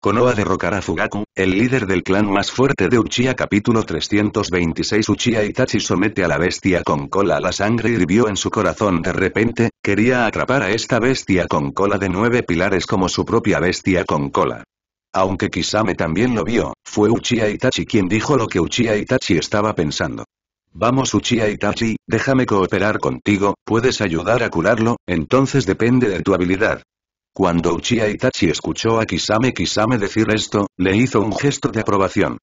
Konoha derrocará a Fugaku, el líder del clan más fuerte de Uchiha capítulo 326 Uchiha Itachi somete a la bestia con cola la sangre hirvió en su corazón de repente, quería atrapar a esta bestia con cola de nueve pilares como su propia bestia con cola. Aunque Kisame también lo vio, fue Uchiha Itachi quien dijo lo que Uchiha Itachi estaba pensando. Vamos Uchiha Itachi, déjame cooperar contigo, puedes ayudar a curarlo, entonces depende de tu habilidad. Cuando Uchiha Itachi escuchó a Kisame Kisame decir esto, le hizo un gesto de aprobación.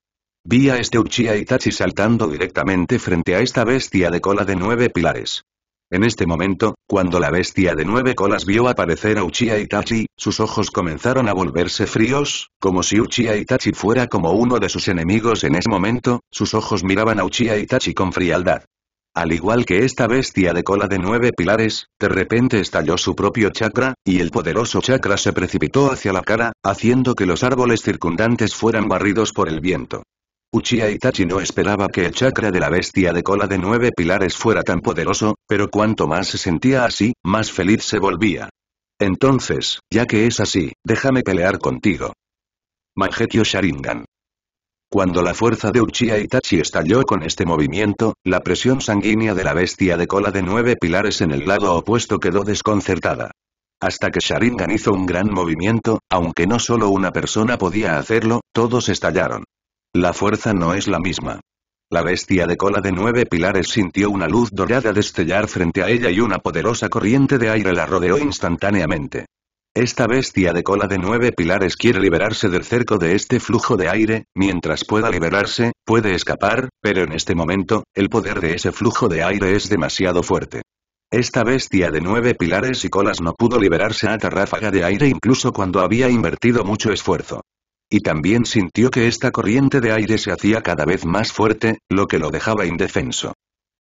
Vi a este Uchiha Itachi saltando directamente frente a esta bestia de cola de nueve pilares. En este momento, cuando la bestia de nueve colas vio aparecer a Uchiha Itachi, sus ojos comenzaron a volverse fríos, como si Uchiha Itachi fuera como uno de sus enemigos en ese momento, sus ojos miraban a Uchiha Itachi con frialdad. Al igual que esta bestia de cola de nueve pilares, de repente estalló su propio chakra, y el poderoso chakra se precipitó hacia la cara, haciendo que los árboles circundantes fueran barridos por el viento. Uchiha Itachi no esperaba que el chakra de la bestia de cola de nueve pilares fuera tan poderoso, pero cuanto más se sentía así, más feliz se volvía. Entonces, ya que es así, déjame pelear contigo. Mangekyo Sharingan. Cuando la fuerza de Uchiha Itachi estalló con este movimiento, la presión sanguínea de la bestia de cola de nueve pilares en el lado opuesto quedó desconcertada. Hasta que Sharingan hizo un gran movimiento, aunque no solo una persona podía hacerlo, todos estallaron. La fuerza no es la misma. La bestia de cola de nueve pilares sintió una luz dorada destellar frente a ella y una poderosa corriente de aire la rodeó instantáneamente. Esta bestia de cola de nueve pilares quiere liberarse del cerco de este flujo de aire, mientras pueda liberarse, puede escapar, pero en este momento, el poder de ese flujo de aire es demasiado fuerte. Esta bestia de nueve pilares y colas no pudo liberarse a esta ráfaga de aire incluso cuando había invertido mucho esfuerzo. Y también sintió que esta corriente de aire se hacía cada vez más fuerte, lo que lo dejaba indefenso.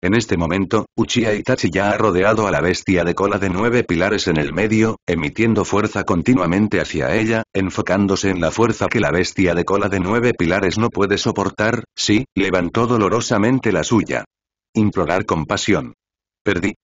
En este momento, Uchiha Itachi ya ha rodeado a la bestia de cola de nueve pilares en el medio, emitiendo fuerza continuamente hacia ella, enfocándose en la fuerza que la bestia de cola de nueve pilares no puede soportar, sí, levantó dolorosamente la suya. Implorar compasión. Perdí.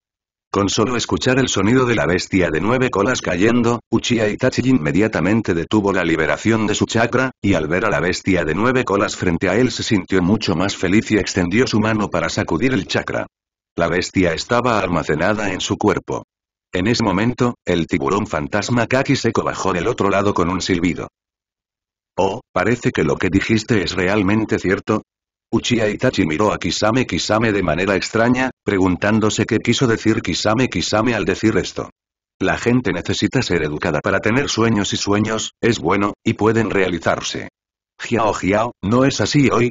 Con solo escuchar el sonido de la bestia de nueve colas cayendo, Uchiha Itachi inmediatamente detuvo la liberación de su chakra, y al ver a la bestia de nueve colas frente a él se sintió mucho más feliz y extendió su mano para sacudir el chakra. La bestia estaba almacenada en su cuerpo. En ese momento, el tiburón fantasma Kaki seco bajó del otro lado con un silbido. Oh, parece que lo que dijiste es realmente cierto, Uchiha Itachi miró a Kisame Kisame de manera extraña, preguntándose qué quiso decir Kisame Kisame al decir esto. La gente necesita ser educada para tener sueños y sueños, es bueno, y pueden realizarse. Giao Hiao, ¿no es así hoy?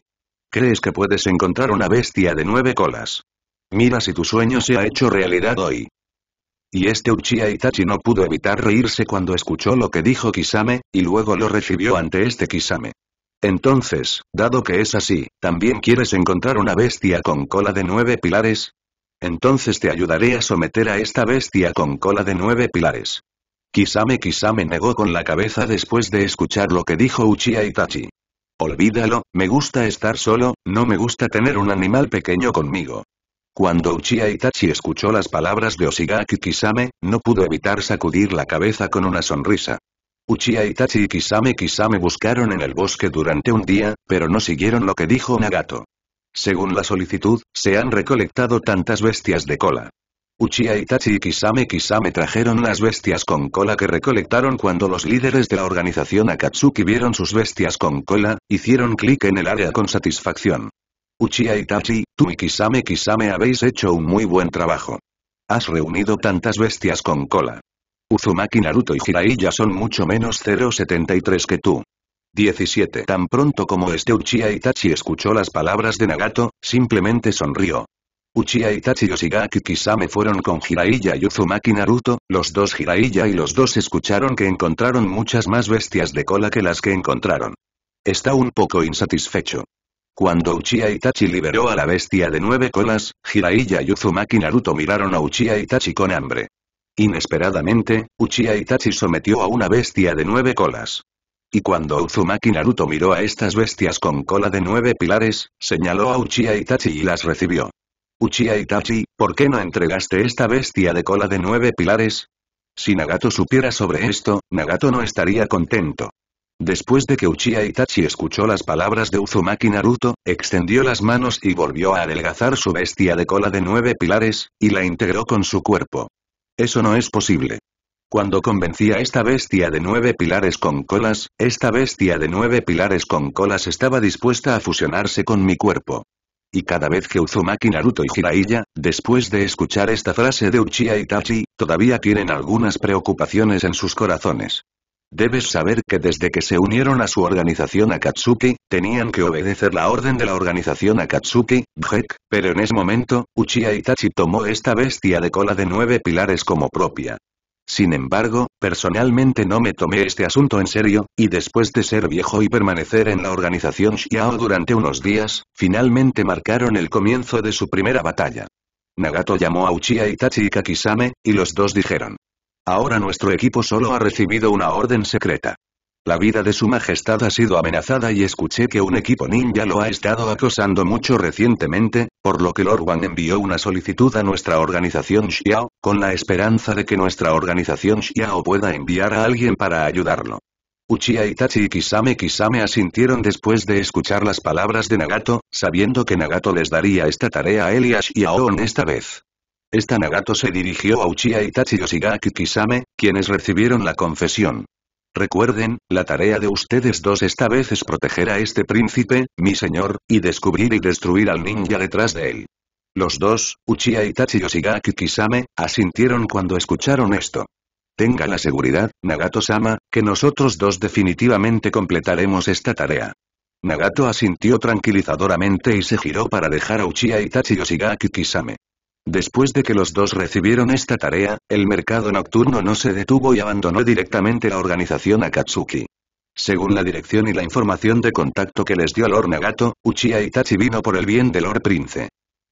¿Crees que puedes encontrar una bestia de nueve colas? Mira si tu sueño se ha hecho realidad hoy. Y este Uchiha Itachi no pudo evitar reírse cuando escuchó lo que dijo Kisame, y luego lo recibió ante este Kisame. Entonces, dado que es así, ¿también quieres encontrar una bestia con cola de nueve pilares? Entonces te ayudaré a someter a esta bestia con cola de nueve pilares. Kisame Kisame negó con la cabeza después de escuchar lo que dijo Uchiha Itachi. Olvídalo, me gusta estar solo, no me gusta tener un animal pequeño conmigo. Cuando Uchiha Itachi escuchó las palabras de Osigaki Kisame, no pudo evitar sacudir la cabeza con una sonrisa. Uchiha Itachi y Kisame Kisame buscaron en el bosque durante un día, pero no siguieron lo que dijo Nagato. Según la solicitud, se han recolectado tantas bestias de cola. Uchiha Itachi y Kisame Kisame trajeron las bestias con cola que recolectaron cuando los líderes de la organización Akatsuki vieron sus bestias con cola, hicieron clic en el área con satisfacción. Uchiha Itachi, tú y Kisame Kisame habéis hecho un muy buen trabajo. Has reunido tantas bestias con cola. Uzumaki Naruto y Jiraiya son mucho menos 073 que tú. 17. Tan pronto como este Uchiha Itachi escuchó las palabras de Nagato, simplemente sonrió. Uchiha Itachi y Yoshigaki Kisame fueron con Jiraiya y Uzumaki Naruto, los dos Jiraiya y los dos escucharon que encontraron muchas más bestias de cola que las que encontraron. Está un poco insatisfecho. Cuando Uchiha Itachi liberó a la bestia de nueve colas, Jiraiya y Uzumaki Naruto miraron a Uchiha Itachi con hambre. Inesperadamente, Uchiha Itachi sometió a una bestia de nueve colas. Y cuando Uzumaki Naruto miró a estas bestias con cola de nueve pilares, señaló a Uchiha Itachi y las recibió. Uchiha Itachi, ¿por qué no entregaste esta bestia de cola de nueve pilares? Si Nagato supiera sobre esto, Nagato no estaría contento. Después de que Uchiha Itachi escuchó las palabras de Uzumaki Naruto, extendió las manos y volvió a adelgazar su bestia de cola de nueve pilares, y la integró con su cuerpo. Eso no es posible. Cuando convencí a esta bestia de nueve pilares con colas, esta bestia de nueve pilares con colas estaba dispuesta a fusionarse con mi cuerpo. Y cada vez que Uzumaki Naruto y Hiraiya, después de escuchar esta frase de Uchiha Itachi, todavía tienen algunas preocupaciones en sus corazones. Debes saber que desde que se unieron a su organización Akatsuki, tenían que obedecer la orden de la organización Akatsuki, Bhek, pero en ese momento, Uchiha Itachi tomó esta bestia de cola de nueve pilares como propia. Sin embargo, personalmente no me tomé este asunto en serio, y después de ser viejo y permanecer en la organización Xiao durante unos días, finalmente marcaron el comienzo de su primera batalla. Nagato llamó a Uchiha Itachi y Kakisame, y los dos dijeron, Ahora nuestro equipo solo ha recibido una orden secreta. La vida de su majestad ha sido amenazada y escuché que un equipo ninja lo ha estado acosando mucho recientemente, por lo que Lord Wang envió una solicitud a nuestra organización Xiao, con la esperanza de que nuestra organización Xiao pueda enviar a alguien para ayudarlo. Uchiha Itachi y Kisame Kisame asintieron después de escuchar las palabras de Nagato, sabiendo que Nagato les daría esta tarea a Elias y a esta vez. Esta Nagato se dirigió a Uchiha Itachi y Yoshigaki Kisame, quienes recibieron la confesión. Recuerden, la tarea de ustedes dos esta vez es proteger a este príncipe, mi señor, y descubrir y destruir al ninja detrás de él. Los dos, Uchiha Itachi y Yoshigaki Kisame, asintieron cuando escucharon esto. Tenga la seguridad, Nagato-sama, que nosotros dos definitivamente completaremos esta tarea. Nagato asintió tranquilizadoramente y se giró para dejar a Uchiha Itachi Yoshigaki Kisame. Después de que los dos recibieron esta tarea, el mercado nocturno no se detuvo y abandonó directamente la organización Akatsuki. Según la dirección y la información de contacto que les dio Lord Nagato, Uchiha Itachi vino por el bien del Lord Prince.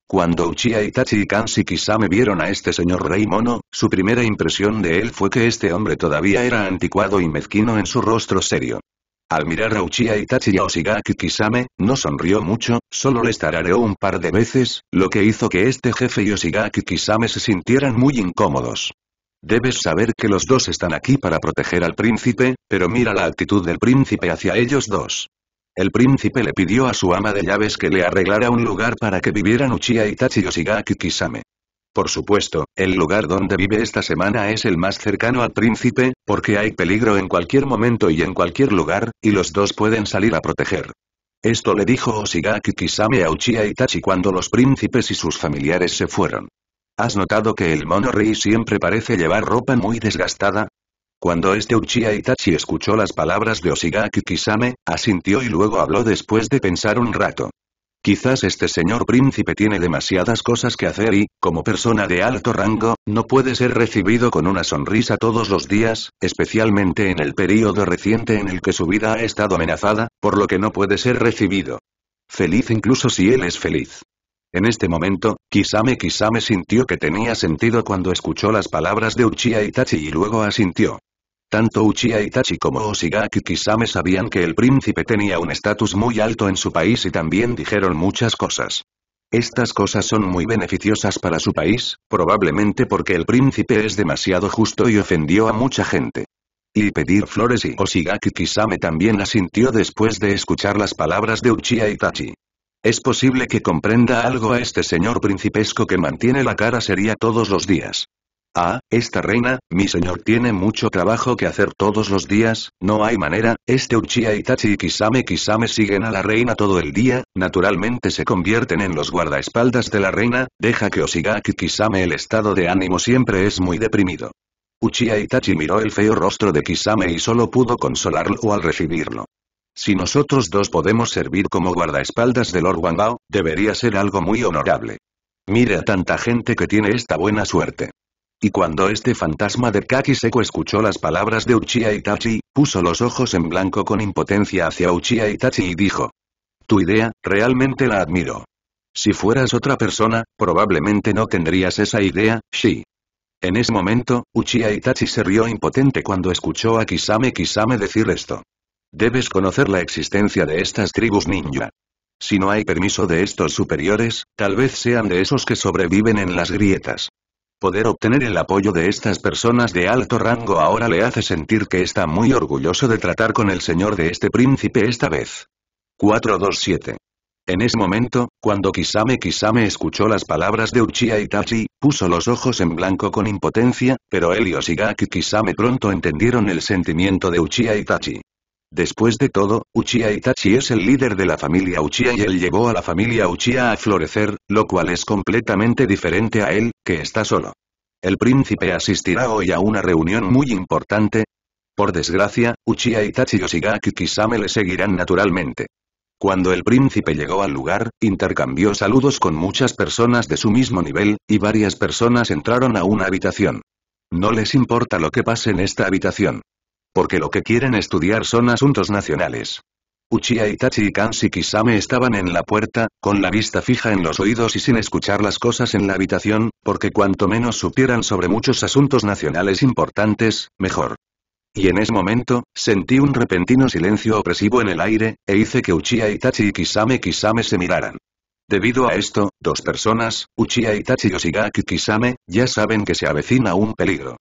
Cuando Uchiha Itachi y Kansi Kisame vieron a este señor rey mono, su primera impresión de él fue que este hombre todavía era anticuado y mezquino en su rostro serio. Al mirar a Uchiha Itachi y a Oshigaki Kisame, no sonrió mucho, solo les tarareó un par de veces, lo que hizo que este jefe y Oshigaki Kisame se sintieran muy incómodos. Debes saber que los dos están aquí para proteger al príncipe, pero mira la actitud del príncipe hacia ellos dos. El príncipe le pidió a su ama de llaves que le arreglara un lugar para que vivieran Uchiha Itachi y Oshigaki Kisame. Por supuesto, el lugar donde vive esta semana es el más cercano al príncipe, porque hay peligro en cualquier momento y en cualquier lugar, y los dos pueden salir a proteger. Esto le dijo Oshigaki Kisame a Uchiha Itachi cuando los príncipes y sus familiares se fueron. ¿Has notado que el mono rey siempre parece llevar ropa muy desgastada? Cuando este Uchiha Itachi escuchó las palabras de Oshigaki Kisame, asintió y luego habló después de pensar un rato. Quizás este señor príncipe tiene demasiadas cosas que hacer y, como persona de alto rango, no puede ser recibido con una sonrisa todos los días, especialmente en el período reciente en el que su vida ha estado amenazada, por lo que no puede ser recibido. Feliz incluso si él es feliz. En este momento, Kisame Kisame sintió que tenía sentido cuando escuchó las palabras de Uchiha Itachi y luego asintió. Tanto Uchiha Itachi como Oshigaki Kisame sabían que el príncipe tenía un estatus muy alto en su país y también dijeron muchas cosas. Estas cosas son muy beneficiosas para su país, probablemente porque el príncipe es demasiado justo y ofendió a mucha gente. Y pedir flores y Oshigaki Kisame también asintió después de escuchar las palabras de Uchiha Itachi. Es posible que comprenda algo a este señor principesco que mantiene la cara seria todos los días. Ah, esta reina, mi señor tiene mucho trabajo que hacer todos los días, no hay manera, este Uchiha Itachi y Kisame Kisame siguen a la reina todo el día, naturalmente se convierten en los guardaespaldas de la reina, deja que Osigaki Kisame el estado de ánimo siempre es muy deprimido. Uchiha Itachi miró el feo rostro de Kisame y solo pudo consolarlo al recibirlo. Si nosotros dos podemos servir como guardaespaldas de Lord Wangao, debería ser algo muy honorable. Mire a tanta gente que tiene esta buena suerte. Y cuando este fantasma de Kakiseko escuchó las palabras de Uchiha Itachi, puso los ojos en blanco con impotencia hacia Uchiha Itachi y dijo. Tu idea, realmente la admiro. Si fueras otra persona, probablemente no tendrías esa idea, sí. En ese momento, Uchiha Itachi se rió impotente cuando escuchó a Kisame Kisame decir esto. Debes conocer la existencia de estas tribus ninja. Si no hay permiso de estos superiores, tal vez sean de esos que sobreviven en las grietas. Poder obtener el apoyo de estas personas de alto rango ahora le hace sentir que está muy orgulloso de tratar con el señor de este príncipe esta vez. 427. En ese momento, cuando Kisame Kisame escuchó las palabras de Uchiha Itachi, puso los ojos en blanco con impotencia, pero él y Oshigaki Kisame pronto entendieron el sentimiento de Uchiha Itachi. Después de todo, Uchiha Itachi es el líder de la familia Uchiha y él llevó a la familia Uchiha a florecer, lo cual es completamente diferente a él, que está solo. El príncipe asistirá hoy a una reunión muy importante. Por desgracia, Uchiha Itachi Yoshigaki Kisame le seguirán naturalmente. Cuando el príncipe llegó al lugar, intercambió saludos con muchas personas de su mismo nivel, y varias personas entraron a una habitación. No les importa lo que pase en esta habitación. Porque lo que quieren estudiar son asuntos nacionales. Uchiha Itachi y Kansi Kisame estaban en la puerta, con la vista fija en los oídos y sin escuchar las cosas en la habitación, porque cuanto menos supieran sobre muchos asuntos nacionales importantes, mejor. Y en ese momento, sentí un repentino silencio opresivo en el aire, e hice que Uchiha Itachi y Kisame Kisame se miraran. Debido a esto, dos personas, Uchiha Itachi y Oshigaki Kisame, ya saben que se avecina un peligro.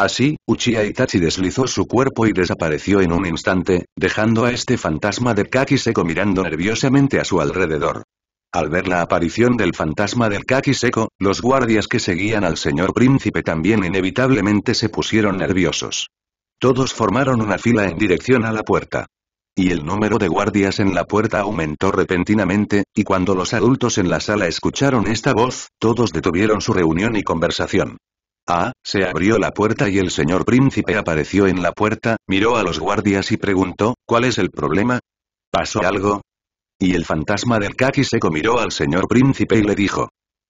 Así, Uchiha Itachi deslizó su cuerpo y desapareció en un instante, dejando a este fantasma de Kaki seco mirando nerviosamente a su alrededor. Al ver la aparición del fantasma del Kaki seco, los guardias que seguían al señor príncipe también inevitablemente se pusieron nerviosos. Todos formaron una fila en dirección a la puerta. Y el número de guardias en la puerta aumentó repentinamente, y cuando los adultos en la sala escucharon esta voz, todos detuvieron su reunión y conversación. Ah, se abrió la puerta y el señor príncipe apareció en la puerta, miró a los guardias y preguntó, ¿cuál es el problema? ¿Pasó algo? Y el fantasma del Kaki seco miró al señor príncipe y le dijo.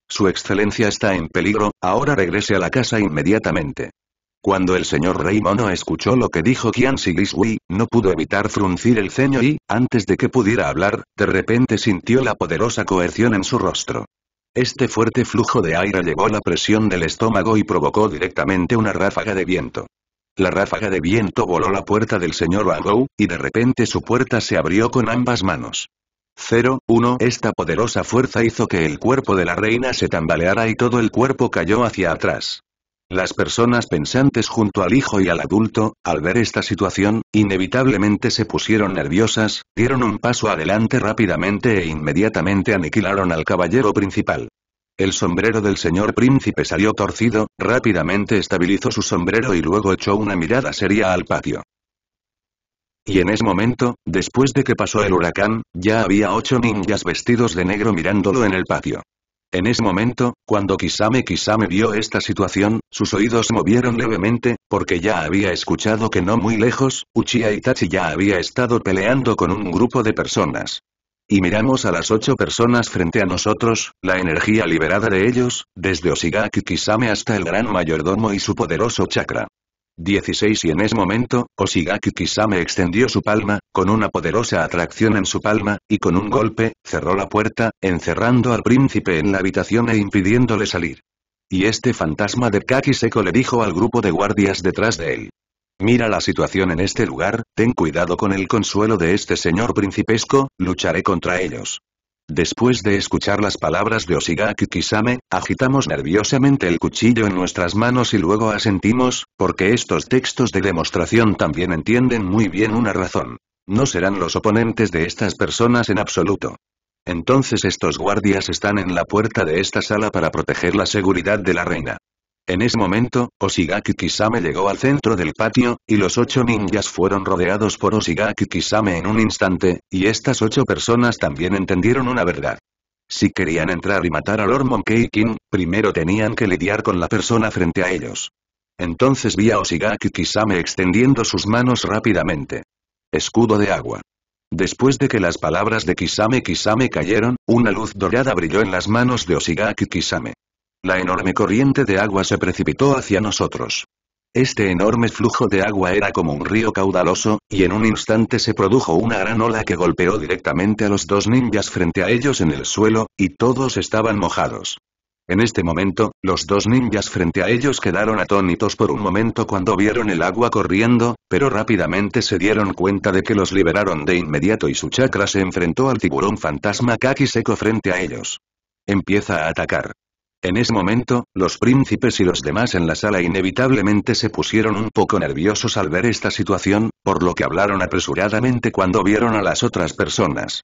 Su excelencia está en peligro, ahora regrese a la casa inmediatamente. Cuando el señor rey mono escuchó lo que dijo Qian Sigisui, no pudo evitar fruncir el ceño y, antes de que pudiera hablar, de repente sintió la poderosa coerción en su rostro. Este fuerte flujo de aire llevó la presión del estómago y provocó directamente una ráfaga de viento. La ráfaga de viento voló la puerta del señor Wangou, y de repente su puerta se abrió con ambas manos. 0, 1. Esta poderosa fuerza hizo que el cuerpo de la reina se tambaleara y todo el cuerpo cayó hacia atrás. Las personas pensantes junto al hijo y al adulto, al ver esta situación, inevitablemente se pusieron nerviosas, dieron un paso adelante rápidamente e inmediatamente aniquilaron al caballero principal. El sombrero del señor príncipe salió torcido, rápidamente estabilizó su sombrero y luego echó una mirada seria al patio. Y en ese momento, después de que pasó el huracán, ya había ocho ninjas vestidos de negro mirándolo en el patio. En ese momento, cuando Kisame Kisame vio esta situación, sus oídos movieron levemente, porque ya había escuchado que no muy lejos, Uchiha Itachi ya había estado peleando con un grupo de personas. Y miramos a las ocho personas frente a nosotros, la energía liberada de ellos, desde Osigaki Kisame hasta el gran mayordomo y su poderoso chakra. 16 y en ese momento, Oshigaki Kisame extendió su palma, con una poderosa atracción en su palma, y con un golpe, cerró la puerta, encerrando al príncipe en la habitación e impidiéndole salir. Y este fantasma de Kakiseko le dijo al grupo de guardias detrás de él. Mira la situación en este lugar, ten cuidado con el consuelo de este señor principesco, lucharé contra ellos. Después de escuchar las palabras de Osigaki Kisame, agitamos nerviosamente el cuchillo en nuestras manos y luego asentimos, porque estos textos de demostración también entienden muy bien una razón. No serán los oponentes de estas personas en absoluto. Entonces estos guardias están en la puerta de esta sala para proteger la seguridad de la reina. En ese momento, Oshigaki Kisame llegó al centro del patio, y los ocho ninjas fueron rodeados por Osigaki Kisame en un instante, y estas ocho personas también entendieron una verdad. Si querían entrar y matar al Lord Keikin, primero tenían que lidiar con la persona frente a ellos. Entonces vi a Oshigaki Kisame extendiendo sus manos rápidamente. Escudo de agua. Después de que las palabras de Kisame Kisame cayeron, una luz dorada brilló en las manos de Osigaki Kisame. La enorme corriente de agua se precipitó hacia nosotros. Este enorme flujo de agua era como un río caudaloso, y en un instante se produjo una gran ola que golpeó directamente a los dos ninjas frente a ellos en el suelo, y todos estaban mojados. En este momento, los dos ninjas frente a ellos quedaron atónitos por un momento cuando vieron el agua corriendo, pero rápidamente se dieron cuenta de que los liberaron de inmediato y su chakra se enfrentó al tiburón fantasma Kaki seco frente a ellos. Empieza a atacar. En ese momento, los príncipes y los demás en la sala inevitablemente se pusieron un poco nerviosos al ver esta situación, por lo que hablaron apresuradamente cuando vieron a las otras personas.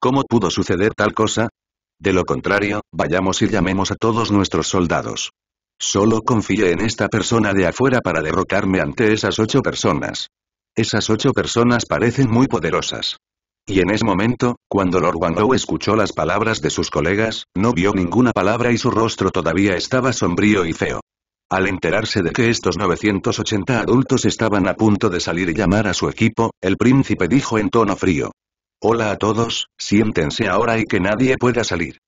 ¿Cómo pudo suceder tal cosa? De lo contrario, vayamos y llamemos a todos nuestros soldados. Solo confié en esta persona de afuera para derrocarme ante esas ocho personas. Esas ocho personas parecen muy poderosas. Y en ese momento, cuando Lord Wanlow escuchó las palabras de sus colegas, no vio ninguna palabra y su rostro todavía estaba sombrío y feo. Al enterarse de que estos 980 adultos estaban a punto de salir y llamar a su equipo, el príncipe dijo en tono frío. Hola a todos, siéntense ahora y que nadie pueda salir.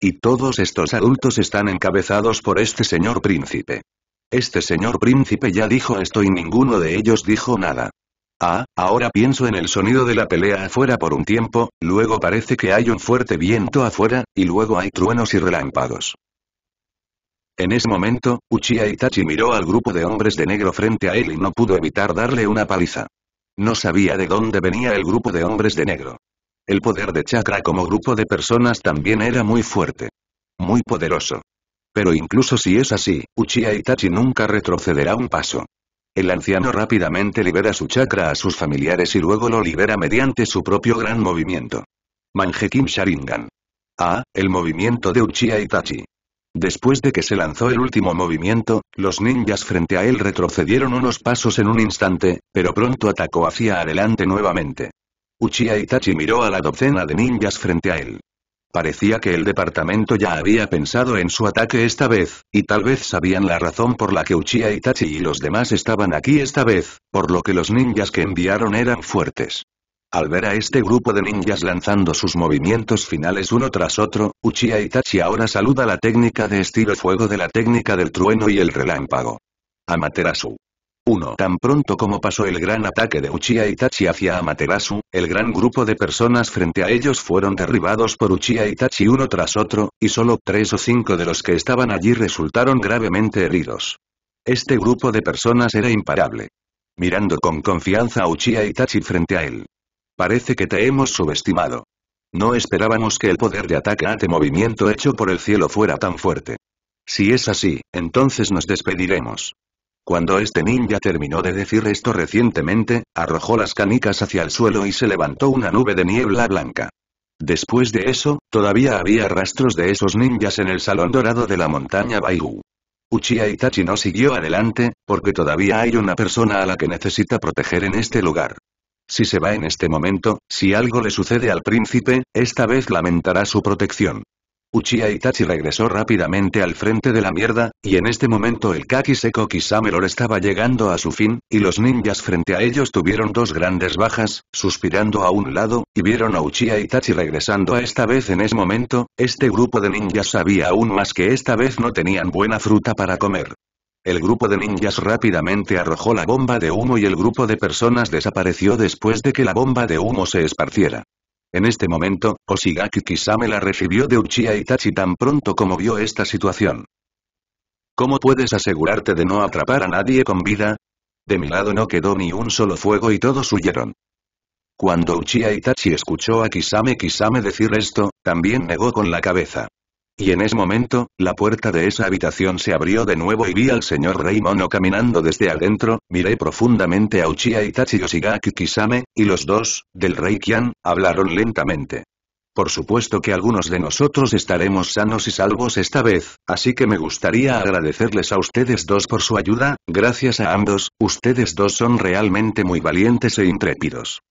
Y todos estos adultos están encabezados por este señor príncipe. Este señor príncipe ya dijo esto y ninguno de ellos dijo nada. Ah, ahora pienso en el sonido de la pelea afuera por un tiempo, luego parece que hay un fuerte viento afuera, y luego hay truenos y relámpagos. En ese momento, Uchiha Itachi miró al grupo de hombres de negro frente a él y no pudo evitar darle una paliza. No sabía de dónde venía el grupo de hombres de negro. El poder de chakra como grupo de personas también era muy fuerte. Muy poderoso. Pero incluso si es así, Uchiha Itachi nunca retrocederá un paso. El anciano rápidamente libera su chakra a sus familiares y luego lo libera mediante su propio gran movimiento. Manjekim Sharingan. A. Ah, el movimiento de Uchiha Itachi. Después de que se lanzó el último movimiento, los ninjas frente a él retrocedieron unos pasos en un instante, pero pronto atacó hacia adelante nuevamente. Uchiha Itachi miró a la docena de ninjas frente a él. Parecía que el departamento ya había pensado en su ataque esta vez, y tal vez sabían la razón por la que Uchiha Itachi y los demás estaban aquí esta vez, por lo que los ninjas que enviaron eran fuertes. Al ver a este grupo de ninjas lanzando sus movimientos finales uno tras otro, Uchiha Itachi ahora saluda la técnica de estilo fuego de la técnica del trueno y el relámpago. Amaterasu. 1. Tan pronto como pasó el gran ataque de Uchiha Itachi hacia Amaterasu, el gran grupo de personas frente a ellos fueron derribados por Uchiha Itachi uno tras otro, y solo tres o cinco de los que estaban allí resultaron gravemente heridos. Este grupo de personas era imparable. Mirando con confianza a Uchiha Itachi frente a él. Parece que te hemos subestimado. No esperábamos que el poder de ataque ate movimiento hecho por el cielo fuera tan fuerte. Si es así, entonces nos despediremos. Cuando este ninja terminó de decir esto recientemente, arrojó las canicas hacia el suelo y se levantó una nube de niebla blanca. Después de eso, todavía había rastros de esos ninjas en el salón dorado de la montaña Baigu. Uchiha Itachi no siguió adelante, porque todavía hay una persona a la que necesita proteger en este lugar. Si se va en este momento, si algo le sucede al príncipe, esta vez lamentará su protección. Uchiha Itachi regresó rápidamente al frente de la mierda, y en este momento el Kaki Seco estaba llegando a su fin, y los ninjas frente a ellos tuvieron dos grandes bajas, suspirando a un lado, y vieron a Uchiha Itachi regresando a esta vez en ese momento, este grupo de ninjas sabía aún más que esta vez no tenían buena fruta para comer. El grupo de ninjas rápidamente arrojó la bomba de humo y el grupo de personas desapareció después de que la bomba de humo se esparciera. En este momento, Oshigaki Kisame la recibió de Uchiha Itachi tan pronto como vio esta situación. ¿Cómo puedes asegurarte de no atrapar a nadie con vida? De mi lado no quedó ni un solo fuego y todos huyeron. Cuando Uchiha Itachi escuchó a Kisame Kisame decir esto, también negó con la cabeza. Y en ese momento, la puerta de esa habitación se abrió de nuevo y vi al señor Rey Mono caminando desde adentro, miré profundamente a Uchiha Itachi Yoshigaki Kisame, y los dos, del Rey Kian, hablaron lentamente. Por supuesto que algunos de nosotros estaremos sanos y salvos esta vez, así que me gustaría agradecerles a ustedes dos por su ayuda, gracias a ambos, ustedes dos son realmente muy valientes e intrépidos.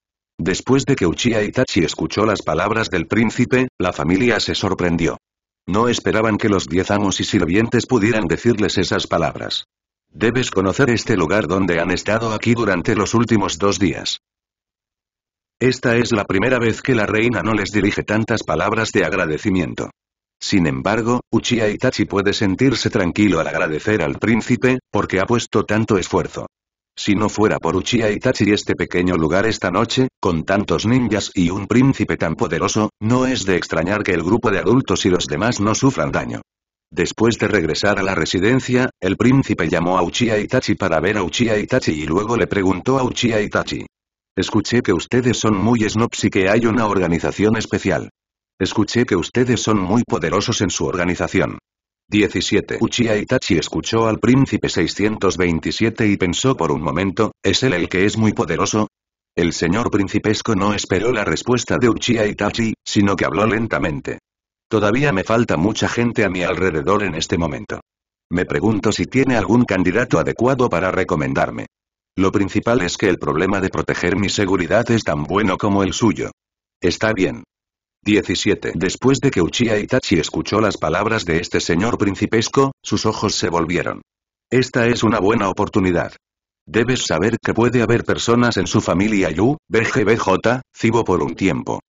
Después de que Uchiha Itachi escuchó las palabras del príncipe, la familia se sorprendió. No esperaban que los diez amos y sirvientes pudieran decirles esas palabras. Debes conocer este lugar donde han estado aquí durante los últimos dos días. Esta es la primera vez que la reina no les dirige tantas palabras de agradecimiento. Sin embargo, Uchiha Itachi puede sentirse tranquilo al agradecer al príncipe, porque ha puesto tanto esfuerzo. Si no fuera por Uchiha Itachi este pequeño lugar esta noche, con tantos ninjas y un príncipe tan poderoso, no es de extrañar que el grupo de adultos y los demás no sufran daño. Después de regresar a la residencia, el príncipe llamó a Uchiha Itachi para ver a Uchiha Itachi y luego le preguntó a Uchiha Itachi. Escuché que ustedes son muy snobs y que hay una organización especial. Escuché que ustedes son muy poderosos en su organización. 17. Uchiha Itachi escuchó al príncipe 627 y pensó por un momento, ¿es él el que es muy poderoso? El señor principesco no esperó la respuesta de Uchiha Itachi, sino que habló lentamente. Todavía me falta mucha gente a mi alrededor en este momento. Me pregunto si tiene algún candidato adecuado para recomendarme. Lo principal es que el problema de proteger mi seguridad es tan bueno como el suyo. Está bien, 17. Después de que Uchiha Itachi escuchó las palabras de este señor principesco, sus ojos se volvieron. Esta es una buena oportunidad. Debes saber que puede haber personas en su familia Yu, BGBJ, Cibo por un tiempo.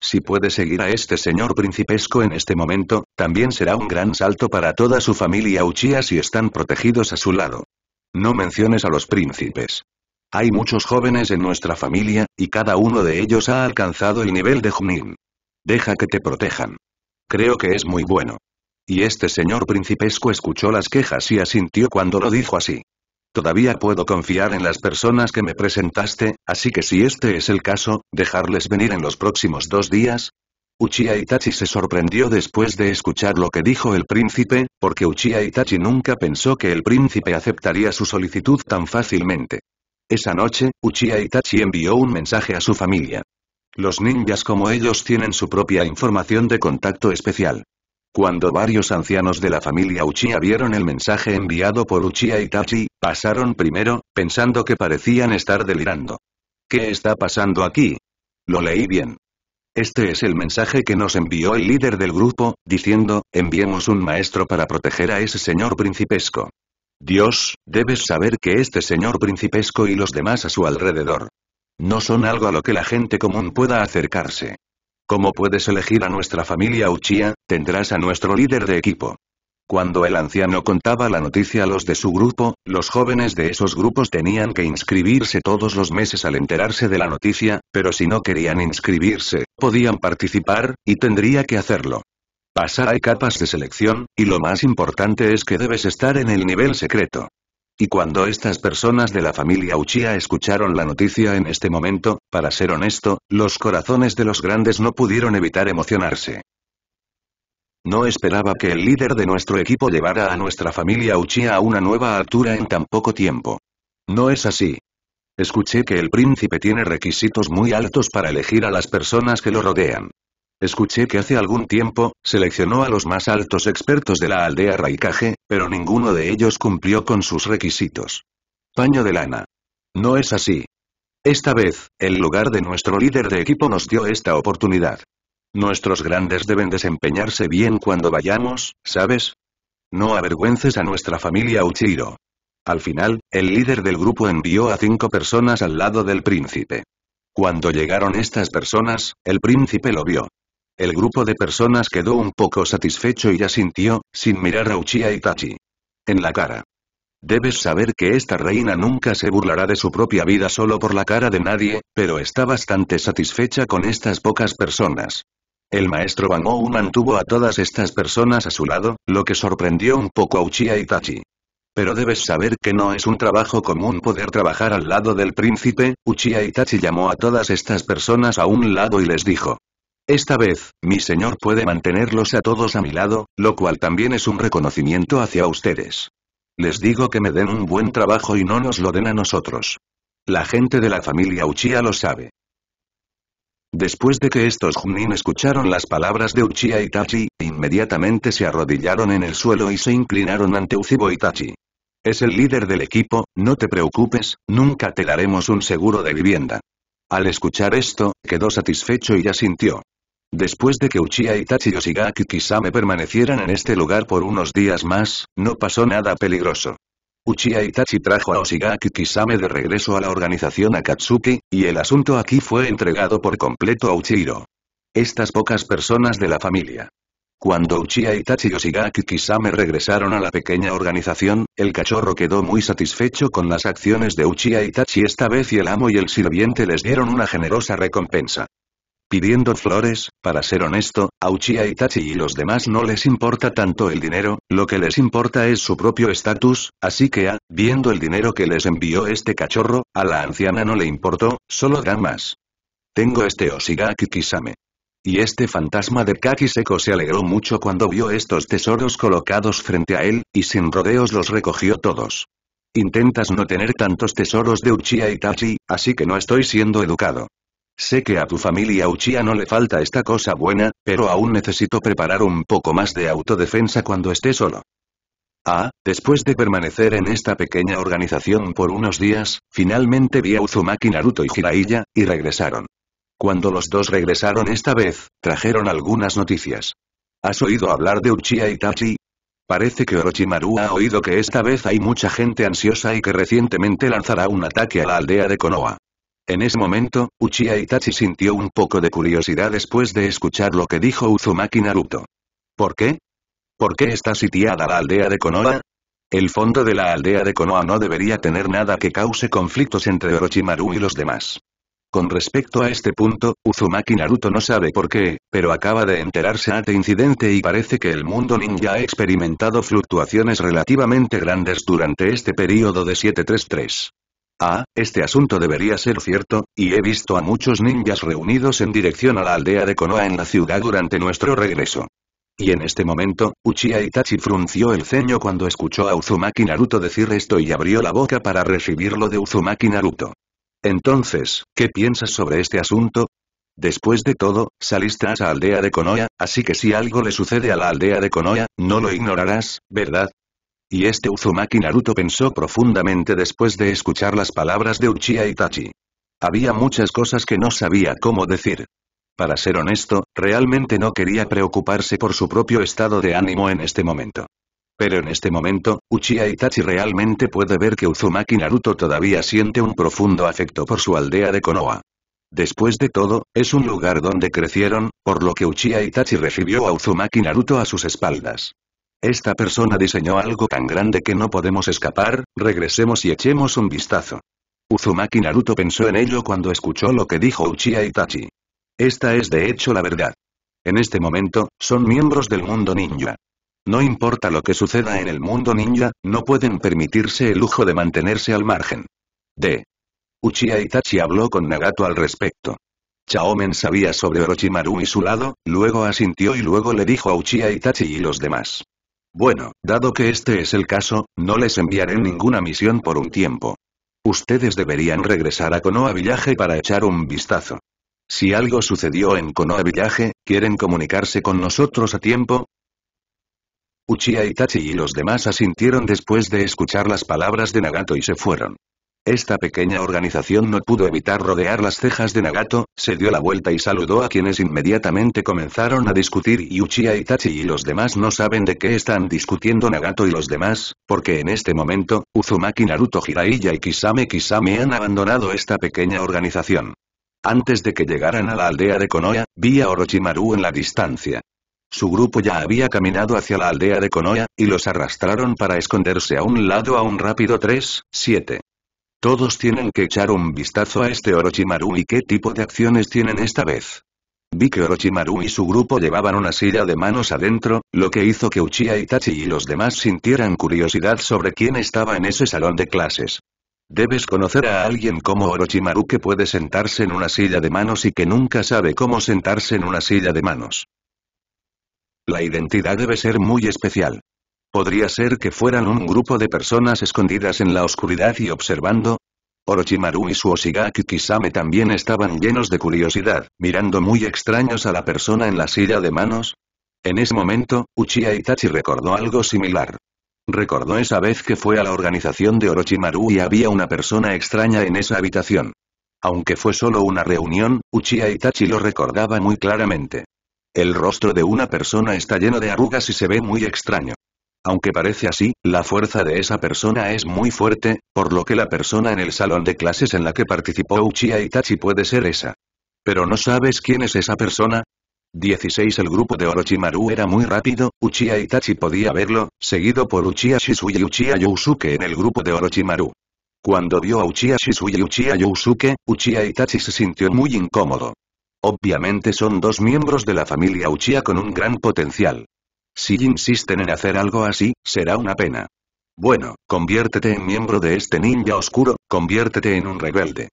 Si puede seguir a este señor principesco en este momento, también será un gran salto para toda su familia Uchiha si están protegidos a su lado. No menciones a los príncipes. Hay muchos jóvenes en nuestra familia, y cada uno de ellos ha alcanzado el nivel de Junin. Deja que te protejan. Creo que es muy bueno. Y este señor principesco escuchó las quejas y asintió cuando lo dijo así. Todavía puedo confiar en las personas que me presentaste, así que si este es el caso, dejarles venir en los próximos dos días. Uchiha Itachi se sorprendió después de escuchar lo que dijo el príncipe, porque Uchiha Itachi nunca pensó que el príncipe aceptaría su solicitud tan fácilmente. Esa noche, Uchiha Itachi envió un mensaje a su familia. Los ninjas como ellos tienen su propia información de contacto especial. Cuando varios ancianos de la familia Uchiha vieron el mensaje enviado por Uchiha Tachi, pasaron primero, pensando que parecían estar delirando. ¿Qué está pasando aquí? Lo leí bien. Este es el mensaje que nos envió el líder del grupo, diciendo, enviemos un maestro para proteger a ese señor principesco. Dios, debes saber que este señor principesco y los demás a su alrededor no son algo a lo que la gente común pueda acercarse. Como puedes elegir a nuestra familia Uchiha, tendrás a nuestro líder de equipo. Cuando el anciano contaba la noticia a los de su grupo, los jóvenes de esos grupos tenían que inscribirse todos los meses al enterarse de la noticia, pero si no querían inscribirse, podían participar, y tendría que hacerlo. Pasar hay capas de selección, y lo más importante es que debes estar en el nivel secreto. Y cuando estas personas de la familia Uchiha escucharon la noticia en este momento, para ser honesto, los corazones de los grandes no pudieron evitar emocionarse. No esperaba que el líder de nuestro equipo llevara a nuestra familia Uchiha a una nueva altura en tan poco tiempo. No es así. Escuché que el príncipe tiene requisitos muy altos para elegir a las personas que lo rodean. Escuché que hace algún tiempo, seleccionó a los más altos expertos de la aldea Raikage, pero ninguno de ellos cumplió con sus requisitos. Paño de lana. No es así. Esta vez, el lugar de nuestro líder de equipo nos dio esta oportunidad. Nuestros grandes deben desempeñarse bien cuando vayamos, ¿sabes? No avergüences a nuestra familia Uchiro. Al final, el líder del grupo envió a cinco personas al lado del príncipe. Cuando llegaron estas personas, el príncipe lo vio. El grupo de personas quedó un poco satisfecho y asintió, sin mirar a Uchiha Itachi. En la cara. Debes saber que esta reina nunca se burlará de su propia vida solo por la cara de nadie, pero está bastante satisfecha con estas pocas personas. El maestro Bangou mantuvo a todas estas personas a su lado, lo que sorprendió un poco a Uchiha Itachi. Pero debes saber que no es un trabajo común poder trabajar al lado del príncipe, Uchiha Itachi llamó a todas estas personas a un lado y les dijo. Esta vez, mi señor puede mantenerlos a todos a mi lado, lo cual también es un reconocimiento hacia ustedes. Les digo que me den un buen trabajo y no nos lo den a nosotros. La gente de la familia Uchiha lo sabe. Después de que estos Junin escucharon las palabras de Uchiha Itachi, inmediatamente se arrodillaron en el suelo y se inclinaron ante y Itachi. Es el líder del equipo, no te preocupes, nunca te daremos un seguro de vivienda. Al escuchar esto, quedó satisfecho y sintió. Después de que Uchiha Itachi y Oshigaki Kisame permanecieran en este lugar por unos días más, no pasó nada peligroso. Uchiha Itachi trajo a Oshigaki Kisame de regreso a la organización Akatsuki, y el asunto aquí fue entregado por completo a Uchihiro. Estas pocas personas de la familia. Cuando Uchiha Itachi y Oshigaki Kisame regresaron a la pequeña organización, el cachorro quedó muy satisfecho con las acciones de Uchiha Itachi esta vez y el amo y el sirviente les dieron una generosa recompensa pidiendo flores, para ser honesto, a Uchiha Itachi y los demás no les importa tanto el dinero, lo que les importa es su propio estatus, así que a, viendo el dinero que les envió este cachorro, a la anciana no le importó, solo da más. Tengo este Oshigaki Kisame. Y este fantasma de Kaki Seco se alegró mucho cuando vio estos tesoros colocados frente a él, y sin rodeos los recogió todos. Intentas no tener tantos tesoros de Uchiha Itachi, así que no estoy siendo educado. Sé que a tu familia Uchiha no le falta esta cosa buena, pero aún necesito preparar un poco más de autodefensa cuando esté solo. Ah, después de permanecer en esta pequeña organización por unos días, finalmente vi a Uzumaki Naruto y Jiraiya, y regresaron. Cuando los dos regresaron esta vez, trajeron algunas noticias. ¿Has oído hablar de Uchiha Itachi? Parece que Orochimaru ha oído que esta vez hay mucha gente ansiosa y que recientemente lanzará un ataque a la aldea de Konoha. En ese momento, Uchiha Itachi sintió un poco de curiosidad después de escuchar lo que dijo Uzumaki Naruto. ¿Por qué? ¿Por qué está sitiada la aldea de Konoha? El fondo de la aldea de Konoha no debería tener nada que cause conflictos entre Orochimaru y los demás. Con respecto a este punto, Uzumaki Naruto no sabe por qué, pero acaba de enterarse de este incidente y parece que el mundo ninja ha experimentado fluctuaciones relativamente grandes durante este período de 733. Ah, este asunto debería ser cierto, y he visto a muchos ninjas reunidos en dirección a la aldea de Konoha en la ciudad durante nuestro regreso. Y en este momento, Uchiha Itachi frunció el ceño cuando escuchó a Uzumaki Naruto decir esto y abrió la boca para recibirlo de Uzumaki Naruto. Entonces, ¿qué piensas sobre este asunto? Después de todo, saliste a esa aldea de Konoha, así que si algo le sucede a la aldea de Konoha, no lo ignorarás, ¿verdad? Y este Uzumaki Naruto pensó profundamente después de escuchar las palabras de Uchiha Itachi. Había muchas cosas que no sabía cómo decir. Para ser honesto, realmente no quería preocuparse por su propio estado de ánimo en este momento. Pero en este momento, Uchiha Itachi realmente puede ver que Uzumaki Naruto todavía siente un profundo afecto por su aldea de Konoha. Después de todo, es un lugar donde crecieron, por lo que Uchiha Itachi recibió a Uzumaki Naruto a sus espaldas. Esta persona diseñó algo tan grande que no podemos escapar, regresemos y echemos un vistazo. Uzumaki Naruto pensó en ello cuando escuchó lo que dijo Uchiha Itachi. Esta es de hecho la verdad. En este momento, son miembros del mundo ninja. No importa lo que suceda en el mundo ninja, no pueden permitirse el lujo de mantenerse al margen. D. Uchiha Itachi habló con Nagato al respecto. Chaomen sabía sobre Orochimaru y su lado, luego asintió y luego le dijo a Uchiha Itachi y los demás. Bueno, dado que este es el caso, no les enviaré ninguna misión por un tiempo. Ustedes deberían regresar a Konoha Village para echar un vistazo. Si algo sucedió en Konoha Village, ¿quieren comunicarse con nosotros a tiempo? Uchiha Itachi y los demás asintieron después de escuchar las palabras de Nagato y se fueron. Esta pequeña organización no pudo evitar rodear las cejas de Nagato, se dio la vuelta y saludó a quienes inmediatamente comenzaron a discutir y Uchiha Itachi y los demás no saben de qué están discutiendo Nagato y los demás, porque en este momento, Uzumaki Naruto Hiraiya y Kisame Kisame han abandonado esta pequeña organización. Antes de que llegaran a la aldea de Konoya, vi a Orochimaru en la distancia. Su grupo ya había caminado hacia la aldea de Konoya, y los arrastraron para esconderse a un lado a un rápido 3, 7. Todos tienen que echar un vistazo a este Orochimaru y qué tipo de acciones tienen esta vez. Vi que Orochimaru y su grupo llevaban una silla de manos adentro, lo que hizo que Uchiha Itachi y los demás sintieran curiosidad sobre quién estaba en ese salón de clases. Debes conocer a alguien como Orochimaru que puede sentarse en una silla de manos y que nunca sabe cómo sentarse en una silla de manos. La identidad debe ser muy especial. Podría ser que fueran un grupo de personas escondidas en la oscuridad y observando. Orochimaru y su Oshigaki Kisame también estaban llenos de curiosidad, mirando muy extraños a la persona en la silla de manos. En ese momento, Uchiha Itachi recordó algo similar. Recordó esa vez que fue a la organización de Orochimaru y había una persona extraña en esa habitación. Aunque fue solo una reunión, Uchiha Itachi lo recordaba muy claramente. El rostro de una persona está lleno de arrugas y se ve muy extraño. Aunque parece así, la fuerza de esa persona es muy fuerte, por lo que la persona en el salón de clases en la que participó Uchiha Itachi puede ser esa. Pero no sabes quién es esa persona, 16 El grupo de Orochimaru era muy rápido, Uchiha Itachi podía verlo, seguido por Uchiha Shisui y Uchiha Yousuke en el grupo de Orochimaru. Cuando vio a Uchiha Shisui y Uchiha Yousuke, Uchiha Itachi se sintió muy incómodo. Obviamente son dos miembros de la familia Uchiha con un gran potencial. Si insisten en hacer algo así, será una pena. Bueno, conviértete en miembro de este ninja oscuro, conviértete en un rebelde.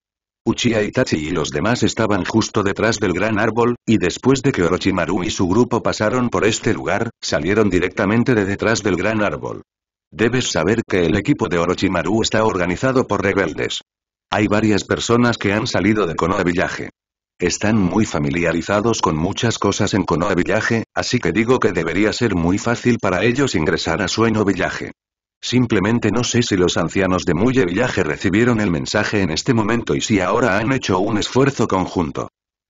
Uchiha Itachi y los demás estaban justo detrás del gran árbol, y después de que Orochimaru y su grupo pasaron por este lugar, salieron directamente de detrás del gran árbol. Debes saber que el equipo de Orochimaru está organizado por rebeldes. Hay varias personas que han salido de Konoha Village. Están muy familiarizados con muchas cosas en Konoa Village, así que digo que debería ser muy fácil para ellos ingresar a Sueno Villaje. Simplemente no sé si los ancianos de Muye Villaje recibieron el mensaje en este momento y si ahora han hecho un esfuerzo conjunto.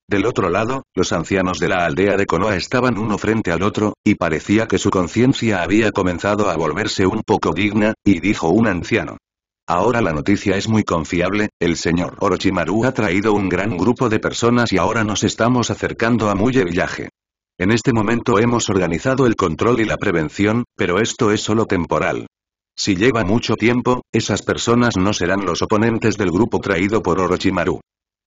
Del otro lado, los ancianos de la aldea de Konoa estaban uno frente al otro, y parecía que su conciencia había comenzado a volverse un poco digna, y dijo un anciano. Ahora la noticia es muy confiable, el señor Orochimaru ha traído un gran grupo de personas y ahora nos estamos acercando a Muye Village. En este momento hemos organizado el control y la prevención, pero esto es solo temporal. Si lleva mucho tiempo, esas personas no serán los oponentes del grupo traído por Orochimaru.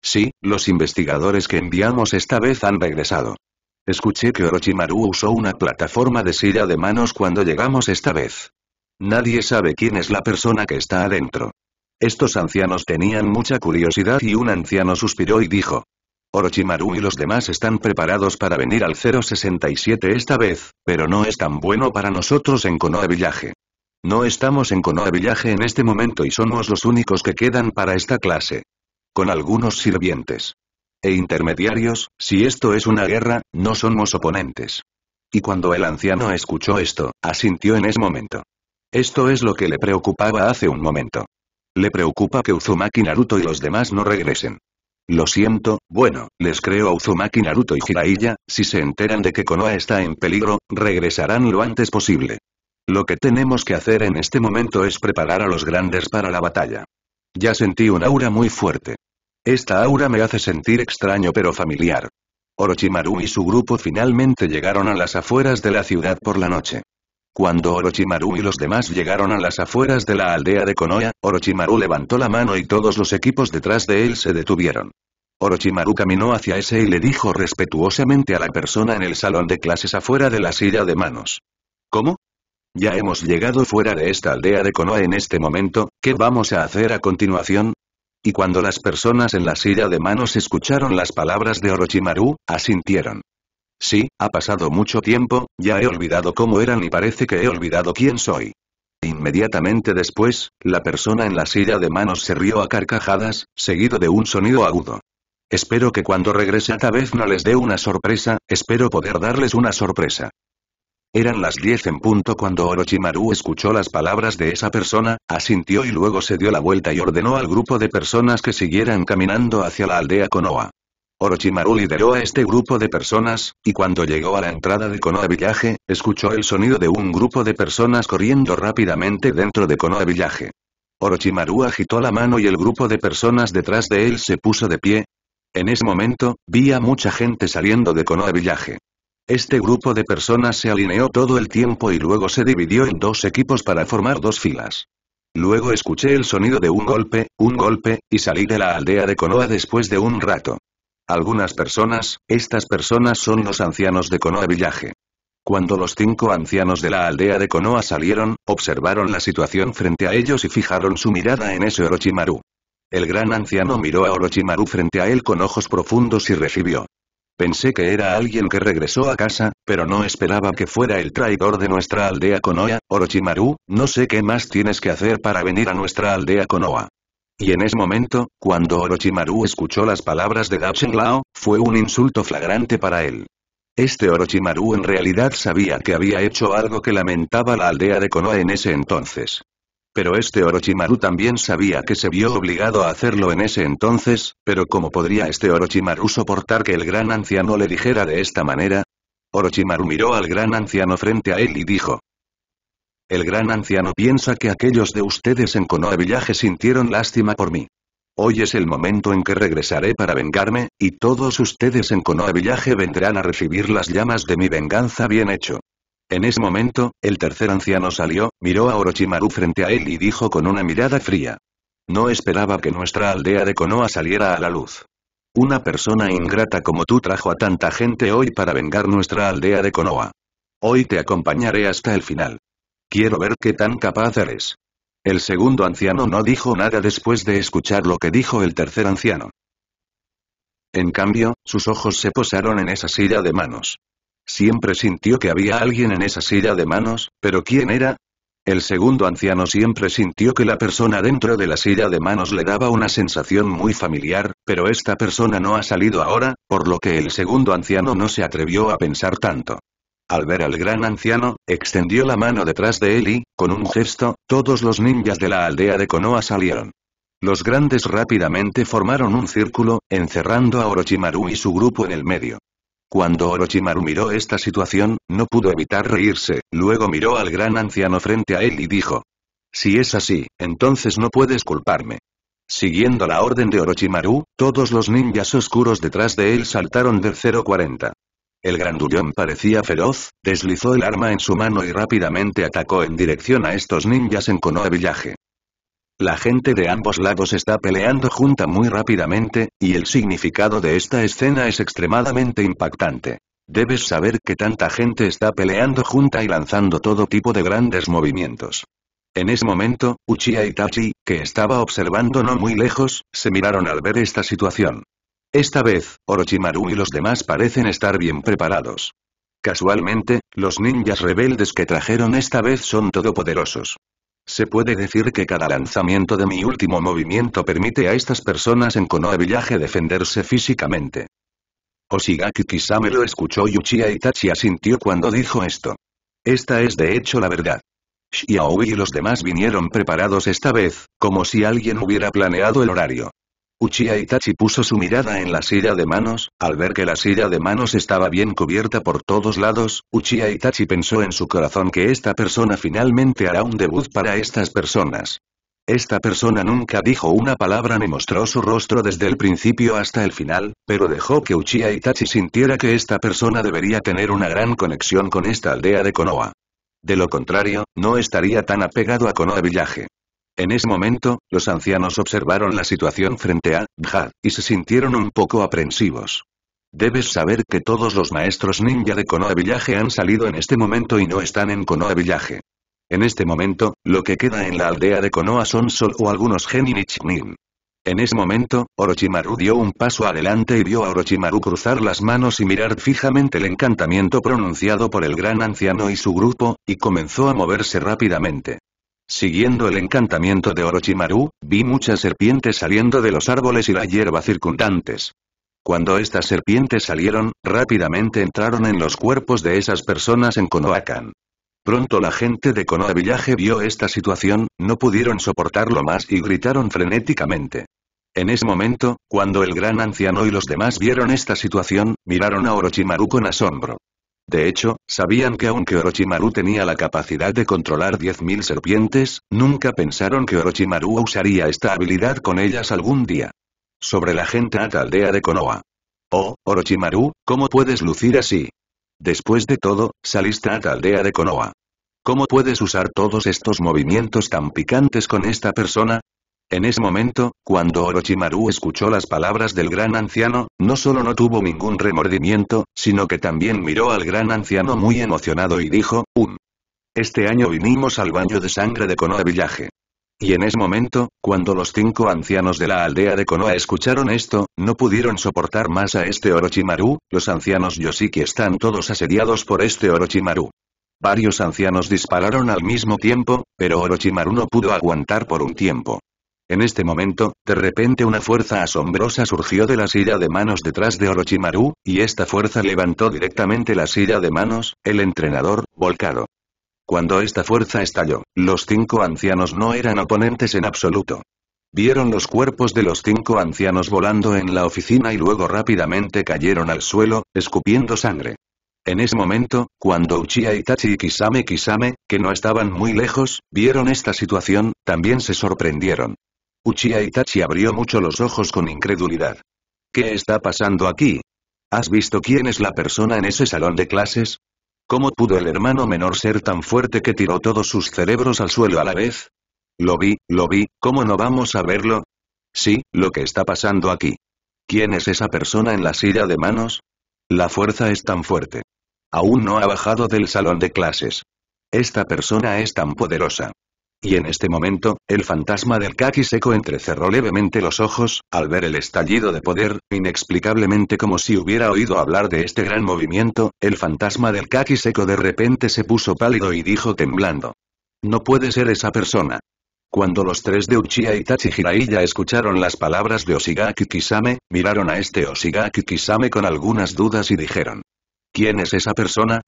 Sí, los investigadores que enviamos esta vez han regresado. Escuché que Orochimaru usó una plataforma de silla de manos cuando llegamos esta vez. Nadie sabe quién es la persona que está adentro. Estos ancianos tenían mucha curiosidad y un anciano suspiró y dijo. Orochimaru y los demás están preparados para venir al 067 esta vez, pero no es tan bueno para nosotros en Konoha villaje No estamos en Konoha villaje en este momento y somos los únicos que quedan para esta clase. Con algunos sirvientes. E intermediarios, si esto es una guerra, no somos oponentes. Y cuando el anciano escuchó esto, asintió en ese momento. Esto es lo que le preocupaba hace un momento. Le preocupa que Uzumaki Naruto y los demás no regresen. Lo siento, bueno, les creo a Uzumaki Naruto y Jiraiya, si se enteran de que Konoha está en peligro, regresarán lo antes posible. Lo que tenemos que hacer en este momento es preparar a los grandes para la batalla. Ya sentí un aura muy fuerte. Esta aura me hace sentir extraño pero familiar. Orochimaru y su grupo finalmente llegaron a las afueras de la ciudad por la noche. Cuando Orochimaru y los demás llegaron a las afueras de la aldea de Konoha, Orochimaru levantó la mano y todos los equipos detrás de él se detuvieron. Orochimaru caminó hacia ese y le dijo respetuosamente a la persona en el salón de clases afuera de la silla de manos. ¿Cómo? Ya hemos llegado fuera de esta aldea de Konoha en este momento, ¿qué vamos a hacer a continuación? Y cuando las personas en la silla de manos escucharon las palabras de Orochimaru, asintieron. Sí, ha pasado mucho tiempo, ya he olvidado cómo eran y parece que he olvidado quién soy. Inmediatamente después, la persona en la silla de manos se rió a carcajadas, seguido de un sonido agudo. Espero que cuando regrese a vez no les dé una sorpresa, espero poder darles una sorpresa. Eran las 10 en punto cuando Orochimaru escuchó las palabras de esa persona, asintió y luego se dio la vuelta y ordenó al grupo de personas que siguieran caminando hacia la aldea Konoha. Orochimaru lideró a este grupo de personas, y cuando llegó a la entrada de Konoha Villaje, escuchó el sonido de un grupo de personas corriendo rápidamente dentro de Konoha Villaje. Orochimaru agitó la mano y el grupo de personas detrás de él se puso de pie. En ese momento, vi a mucha gente saliendo de Konoha Villaje. Este grupo de personas se alineó todo el tiempo y luego se dividió en dos equipos para formar dos filas. Luego escuché el sonido de un golpe, un golpe, y salí de la aldea de Konoha después de un rato. Algunas personas, estas personas son los ancianos de Konoha Villaje. Cuando los cinco ancianos de la aldea de Konoha salieron, observaron la situación frente a ellos y fijaron su mirada en ese Orochimaru. El gran anciano miró a Orochimaru frente a él con ojos profundos y recibió. Pensé que era alguien que regresó a casa, pero no esperaba que fuera el traidor de nuestra aldea Konoha, Orochimaru, no sé qué más tienes que hacer para venir a nuestra aldea Konoha. Y en ese momento, cuando Orochimaru escuchó las palabras de Gachen Lao, fue un insulto flagrante para él. Este Orochimaru en realidad sabía que había hecho algo que lamentaba la aldea de Konoha en ese entonces. Pero este Orochimaru también sabía que se vio obligado a hacerlo en ese entonces, pero ¿cómo podría este Orochimaru soportar que el gran anciano le dijera de esta manera? Orochimaru miró al gran anciano frente a él y dijo, el gran anciano piensa que aquellos de ustedes en Konoha Villaje sintieron lástima por mí. Hoy es el momento en que regresaré para vengarme, y todos ustedes en Konoha Villaje vendrán a recibir las llamas de mi venganza bien hecho. En ese momento, el tercer anciano salió, miró a Orochimaru frente a él y dijo con una mirada fría. No esperaba que nuestra aldea de Konoha saliera a la luz. Una persona ingrata como tú trajo a tanta gente hoy para vengar nuestra aldea de Konoha. Hoy te acompañaré hasta el final. Quiero ver qué tan capaz eres. El segundo anciano no dijo nada después de escuchar lo que dijo el tercer anciano. En cambio, sus ojos se posaron en esa silla de manos. Siempre sintió que había alguien en esa silla de manos, pero ¿quién era? El segundo anciano siempre sintió que la persona dentro de la silla de manos le daba una sensación muy familiar, pero esta persona no ha salido ahora, por lo que el segundo anciano no se atrevió a pensar tanto. Al ver al gran anciano, extendió la mano detrás de él y, con un gesto, todos los ninjas de la aldea de Konoha salieron. Los grandes rápidamente formaron un círculo, encerrando a Orochimaru y su grupo en el medio. Cuando Orochimaru miró esta situación, no pudo evitar reírse, luego miró al gran anciano frente a él y dijo. Si es así, entonces no puedes culparme. Siguiendo la orden de Orochimaru, todos los ninjas oscuros detrás de él saltaron del 040. El grandullón parecía feroz, deslizó el arma en su mano y rápidamente atacó en dirección a estos ninjas en Konoha Villaje. La gente de ambos lados está peleando junta muy rápidamente, y el significado de esta escena es extremadamente impactante. Debes saber que tanta gente está peleando junta y lanzando todo tipo de grandes movimientos. En ese momento, Uchiha y Tachi, que estaba observando no muy lejos, se miraron al ver esta situación. Esta vez, Orochimaru y los demás parecen estar bien preparados. Casualmente, los ninjas rebeldes que trajeron esta vez son todopoderosos. Se puede decir que cada lanzamiento de mi último movimiento permite a estas personas en Konoha Village defenderse físicamente. Oshigaki Kisame lo escuchó y Uchiha Itachi asintió cuando dijo esto. Esta es de hecho la verdad. Shiaoui y los demás vinieron preparados esta vez, como si alguien hubiera planeado el horario. Uchiha Itachi puso su mirada en la silla de manos, al ver que la silla de manos estaba bien cubierta por todos lados, Uchiha Itachi pensó en su corazón que esta persona finalmente hará un debut para estas personas. Esta persona nunca dijo una palabra ni mostró su rostro desde el principio hasta el final, pero dejó que Uchiha Itachi sintiera que esta persona debería tener una gran conexión con esta aldea de Konoha. De lo contrario, no estaría tan apegado a Konoha Village. En ese momento, los ancianos observaron la situación frente a Bhad, y se sintieron un poco aprensivos. Debes saber que todos los maestros ninja de Konoha Village han salido en este momento y no están en Konoha Village. En este momento, lo que queda en la aldea de Konoha son o algunos genin y En ese momento, Orochimaru dio un paso adelante y vio a Orochimaru cruzar las manos y mirar fijamente el encantamiento pronunciado por el gran anciano y su grupo, y comenzó a moverse rápidamente. Siguiendo el encantamiento de Orochimaru, vi muchas serpientes saliendo de los árboles y la hierba circundantes. Cuando estas serpientes salieron, rápidamente entraron en los cuerpos de esas personas en Konohakan. Pronto la gente de Konoha Village vio esta situación, no pudieron soportarlo más y gritaron frenéticamente. En ese momento, cuando el gran anciano y los demás vieron esta situación, miraron a Orochimaru con asombro. De hecho, sabían que aunque Orochimaru tenía la capacidad de controlar 10.000 serpientes, nunca pensaron que Orochimaru usaría esta habilidad con ellas algún día. Sobre la gente a aldea de Konoha. Oh, Orochimaru, ¿cómo puedes lucir así? Después de todo, saliste a aldea de Konoha. ¿Cómo puedes usar todos estos movimientos tan picantes con esta persona? En ese momento, cuando Orochimaru escuchó las palabras del gran anciano, no solo no tuvo ningún remordimiento, sino que también miró al gran anciano muy emocionado y dijo, un. Um, este año vinimos al baño de sangre de Konoha Villaje. Y en ese momento, cuando los cinco ancianos de la aldea de Konoha escucharon esto, no pudieron soportar más a este Orochimaru, los ancianos Yoshiki están todos asediados por este Orochimaru. Varios ancianos dispararon al mismo tiempo, pero Orochimaru no pudo aguantar por un tiempo. En este momento, de repente una fuerza asombrosa surgió de la silla de manos detrás de Orochimaru, y esta fuerza levantó directamente la silla de manos, el entrenador, volcado. Cuando esta fuerza estalló, los cinco ancianos no eran oponentes en absoluto. Vieron los cuerpos de los cinco ancianos volando en la oficina y luego rápidamente cayeron al suelo, escupiendo sangre. En ese momento, cuando Uchiha Itachi y Kisame Kisame, que no estaban muy lejos, vieron esta situación, también se sorprendieron. Uchiha Itachi abrió mucho los ojos con incredulidad. ¿Qué está pasando aquí? ¿Has visto quién es la persona en ese salón de clases? ¿Cómo pudo el hermano menor ser tan fuerte que tiró todos sus cerebros al suelo a la vez? Lo vi, lo vi, ¿cómo no vamos a verlo? Sí, lo que está pasando aquí. ¿Quién es esa persona en la silla de manos? La fuerza es tan fuerte. Aún no ha bajado del salón de clases. Esta persona es tan poderosa. Y en este momento, el fantasma del kaki seco entrecerró levemente los ojos, al ver el estallido de poder, inexplicablemente como si hubiera oído hablar de este gran movimiento, el fantasma del kaki seco de repente se puso pálido y dijo temblando. No puede ser esa persona. Cuando los tres de Uchiha Itachi Jiraiya escucharon las palabras de Osigaki Kisame, miraron a este Osigaki Kisame con algunas dudas y dijeron. ¿Quién es esa persona?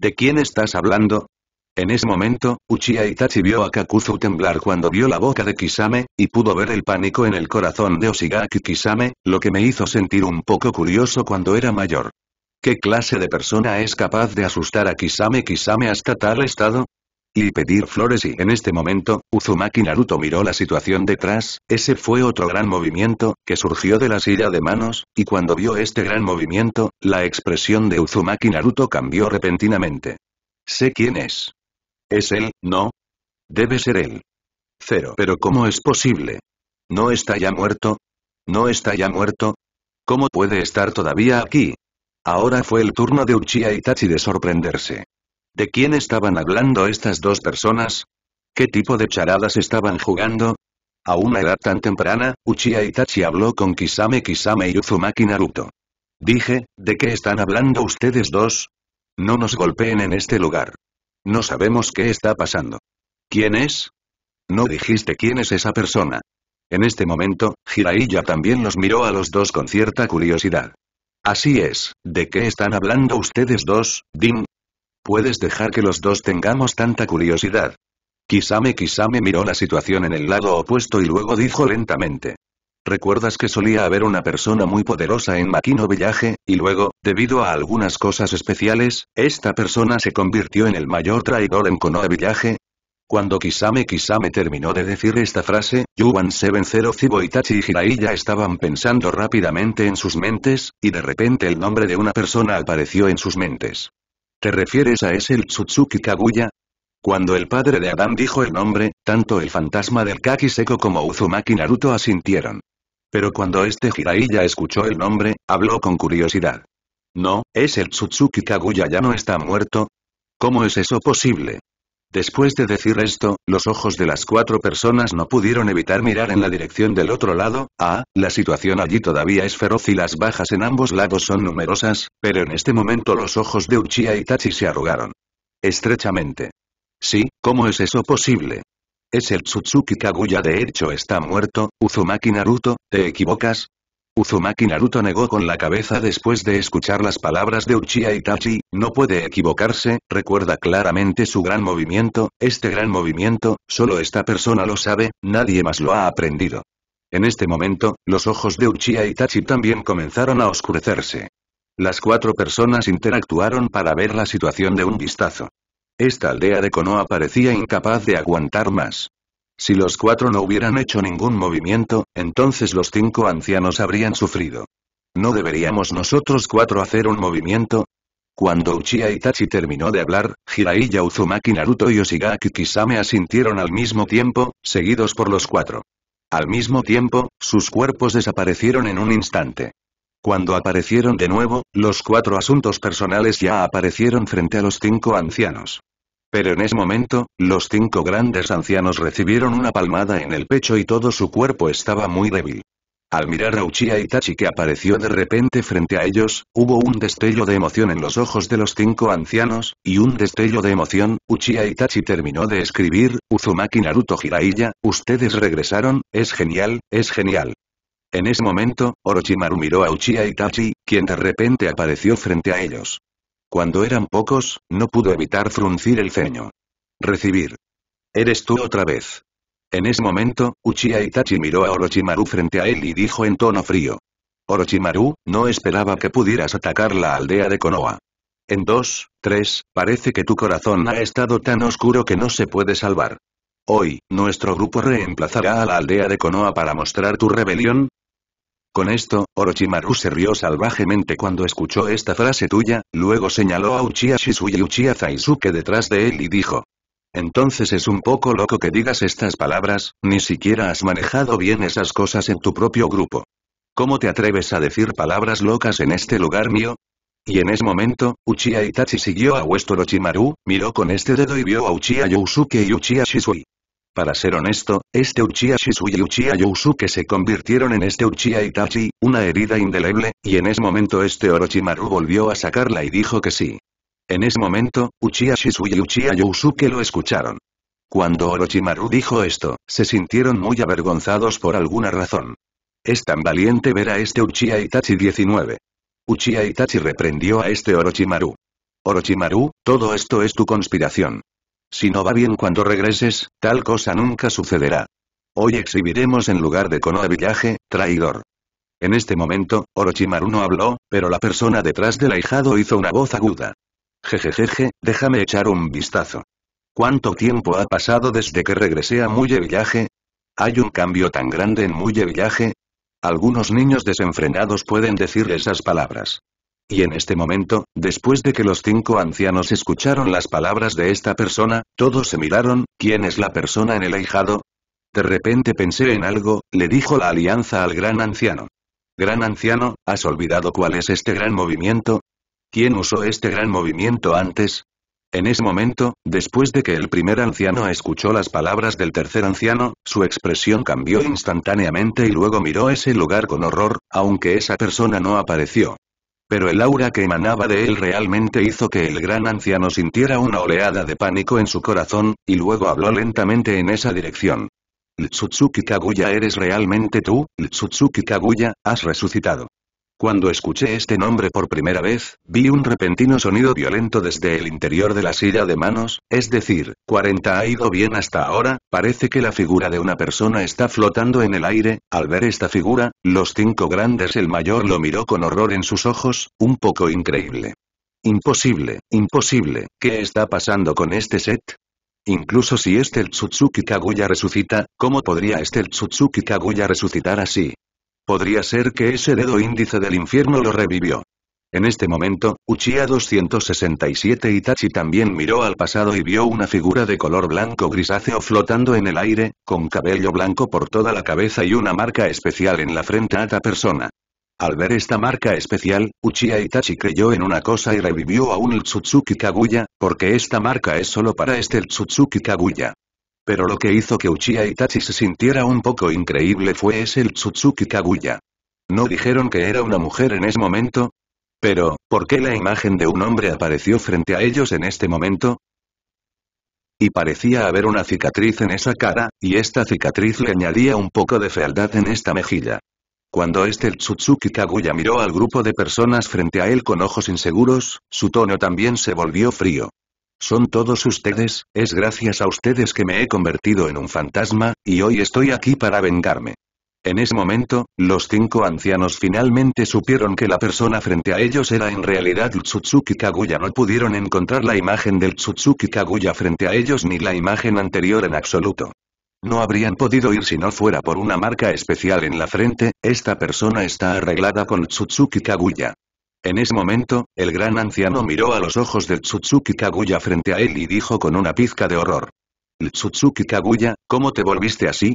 ¿De quién estás hablando? En ese momento, Uchiha Itachi vio a Kakuzu temblar cuando vio la boca de Kisame, y pudo ver el pánico en el corazón de Osigaki Kisame, lo que me hizo sentir un poco curioso cuando era mayor. ¿Qué clase de persona es capaz de asustar a Kisame Kisame hasta tal estado? Y pedir flores y en este momento, Uzumaki Naruto miró la situación detrás, ese fue otro gran movimiento, que surgió de la silla de manos, y cuando vio este gran movimiento, la expresión de Uzumaki Naruto cambió repentinamente. Sé quién es. Es él, ¿no? Debe ser él. Cero. Pero ¿cómo es posible? ¿No está ya muerto? ¿No está ya muerto? ¿Cómo puede estar todavía aquí? Ahora fue el turno de Uchiha Tachi de sorprenderse. ¿De quién estaban hablando estas dos personas? ¿Qué tipo de charadas estaban jugando? A una edad tan temprana, Uchiha Itachi habló con Kisame Kisame y Uzumaki Naruto. Dije, ¿de qué están hablando ustedes dos? No nos golpeen en este lugar. No sabemos qué está pasando. ¿Quién es? No dijiste quién es esa persona. En este momento, Jiraiya también los miró a los dos con cierta curiosidad. Así es, ¿de qué están hablando ustedes dos, Dim? ¿Puedes dejar que los dos tengamos tanta curiosidad? Kisame Kisame miró la situación en el lado opuesto y luego dijo lentamente. Recuerdas que solía haber una persona muy poderosa en Makino Villaje, y luego, debido a algunas cosas especiales, esta persona se convirtió en el mayor traidor en Konoha Villaje? Cuando Kisame Kisame terminó de decir esta frase, Yuan 70 Zibo Itachi y Jiraiya estaban pensando rápidamente en sus mentes, y de repente el nombre de una persona apareció en sus mentes. ¿Te refieres a ese el Tsutsuki Kaguya? Cuando el padre de Adán dijo el nombre, tanto el fantasma del Kaki Seco como Uzumaki Naruto asintieron. Pero cuando este Jiraiya escuchó el nombre, habló con curiosidad. No, ¿es el Tsutsuki Kaguya ya no está muerto? ¿Cómo es eso posible? Después de decir esto, los ojos de las cuatro personas no pudieron evitar mirar en la dirección del otro lado, ah, la situación allí todavía es feroz y las bajas en ambos lados son numerosas, pero en este momento los ojos de Uchiha y Tachi se arrugaron. Estrechamente. Sí, ¿cómo es eso posible? Es el Tsutsuki Kaguya de hecho está muerto, Uzumaki Naruto, ¿te equivocas? Uzumaki Naruto negó con la cabeza después de escuchar las palabras de Uchiha Itachi, no puede equivocarse, recuerda claramente su gran movimiento, este gran movimiento, solo esta persona lo sabe, nadie más lo ha aprendido. En este momento, los ojos de Uchiha Itachi también comenzaron a oscurecerse. Las cuatro personas interactuaron para ver la situación de un vistazo. Esta aldea de Konoha parecía incapaz de aguantar más. Si los cuatro no hubieran hecho ningún movimiento, entonces los cinco ancianos habrían sufrido. ¿No deberíamos nosotros cuatro hacer un movimiento? Cuando Uchiha Itachi terminó de hablar, Jiraiya Uzumaki Naruto y Oshigaki Kisame asintieron al mismo tiempo, seguidos por los cuatro. Al mismo tiempo, sus cuerpos desaparecieron en un instante. Cuando aparecieron de nuevo, los cuatro asuntos personales ya aparecieron frente a los cinco ancianos. Pero en ese momento, los cinco grandes ancianos recibieron una palmada en el pecho y todo su cuerpo estaba muy débil. Al mirar a Uchiha Itachi que apareció de repente frente a ellos, hubo un destello de emoción en los ojos de los cinco ancianos, y un destello de emoción, Uchiha Itachi terminó de escribir, Uzumaki Naruto Hiraiya, ustedes regresaron, es genial, es genial. En ese momento, Orochimaru miró a Uchiha Itachi, quien de repente apareció frente a ellos. Cuando eran pocos, no pudo evitar fruncir el ceño. Recibir. Eres tú otra vez. En ese momento, Uchiha Itachi miró a Orochimaru frente a él y dijo en tono frío. Orochimaru, no esperaba que pudieras atacar la aldea de Konoha. En dos, tres, parece que tu corazón ha estado tan oscuro que no se puede salvar. Hoy, nuestro grupo reemplazará a la aldea de Konoha para mostrar tu rebelión, con esto, Orochimaru se rió salvajemente cuando escuchó esta frase tuya, luego señaló a Uchiha Shisui y Uchiha Zaisuke detrás de él y dijo. Entonces es un poco loco que digas estas palabras, ni siquiera has manejado bien esas cosas en tu propio grupo. ¿Cómo te atreves a decir palabras locas en este lugar mío? Y en ese momento, Uchiha Itachi siguió a vuestro Orochimaru, miró con este dedo y vio a Uchiha Yosuke y Uchiha Shisui. Para ser honesto, este Uchiha Shisui y Uchiha Yusuke se convirtieron en este Uchiha Itachi, una herida indeleble, y en ese momento este Orochimaru volvió a sacarla y dijo que sí. En ese momento, Uchiha Shisui y Uchiha Yusuke lo escucharon. Cuando Orochimaru dijo esto, se sintieron muy avergonzados por alguna razón. Es tan valiente ver a este Uchiha Itachi 19. Uchiha Itachi reprendió a este Orochimaru. Orochimaru, todo esto es tu conspiración. Si no va bien cuando regreses, tal cosa nunca sucederá. Hoy exhibiremos en lugar de Konoha Villaje, traidor. En este momento, Orochimaru no habló, pero la persona detrás del ahijado hizo una voz aguda. Jejejeje, déjame echar un vistazo. ¿Cuánto tiempo ha pasado desde que regresé a Muye Villaje? ¿Hay un cambio tan grande en Muye Villaje?» Algunos niños desenfrenados pueden decir esas palabras. Y en este momento, después de que los cinco ancianos escucharon las palabras de esta persona, todos se miraron, ¿quién es la persona en el ahijado? De repente pensé en algo, le dijo la alianza al gran anciano. Gran anciano, ¿has olvidado cuál es este gran movimiento? ¿Quién usó este gran movimiento antes? En ese momento, después de que el primer anciano escuchó las palabras del tercer anciano, su expresión cambió instantáneamente y luego miró ese lugar con horror, aunque esa persona no apareció pero el aura que emanaba de él realmente hizo que el gran anciano sintiera una oleada de pánico en su corazón, y luego habló lentamente en esa dirección. Ltsutsuki Kaguya eres realmente tú, Ltsutsuki Kaguya, has resucitado. Cuando escuché este nombre por primera vez, vi un repentino sonido violento desde el interior de la silla de manos, es decir, 40 ha ido bien hasta ahora, parece que la figura de una persona está flotando en el aire, al ver esta figura, los cinco grandes el mayor lo miró con horror en sus ojos, un poco increíble. Imposible, imposible, ¿qué está pasando con este set? Incluso si este Tsutsuki Kaguya resucita, ¿cómo podría este Tsutsuki Kaguya resucitar así? Podría ser que ese dedo índice del infierno lo revivió. En este momento, Uchiha 267 Itachi también miró al pasado y vio una figura de color blanco grisáceo flotando en el aire, con cabello blanco por toda la cabeza y una marca especial en la frente a la persona. Al ver esta marca especial, Uchiha Itachi creyó en una cosa y revivió a un Tsutsuki Kaguya, porque esta marca es solo para este Tsutsuki Kaguya. Pero lo que hizo que Uchiha Itachi se sintiera un poco increíble fue ese el Tsutsuki Kaguya. ¿No dijeron que era una mujer en ese momento? Pero, ¿por qué la imagen de un hombre apareció frente a ellos en este momento? Y parecía haber una cicatriz en esa cara, y esta cicatriz le añadía un poco de fealdad en esta mejilla. Cuando este Tsutsuki Kaguya miró al grupo de personas frente a él con ojos inseguros, su tono también se volvió frío. Son todos ustedes, es gracias a ustedes que me he convertido en un fantasma, y hoy estoy aquí para vengarme. En ese momento, los cinco ancianos finalmente supieron que la persona frente a ellos era en realidad Tsutsuki Kaguya. No pudieron encontrar la imagen del Tsutsuki Kaguya frente a ellos ni la imagen anterior en absoluto. No habrían podido ir si no fuera por una marca especial en la frente, esta persona está arreglada con Tsutsuki Kaguya. En ese momento, el gran anciano miró a los ojos de Tsutsuki Kaguya frente a él y dijo con una pizca de horror. Tsutsuki Kaguya, ¿cómo te volviste así?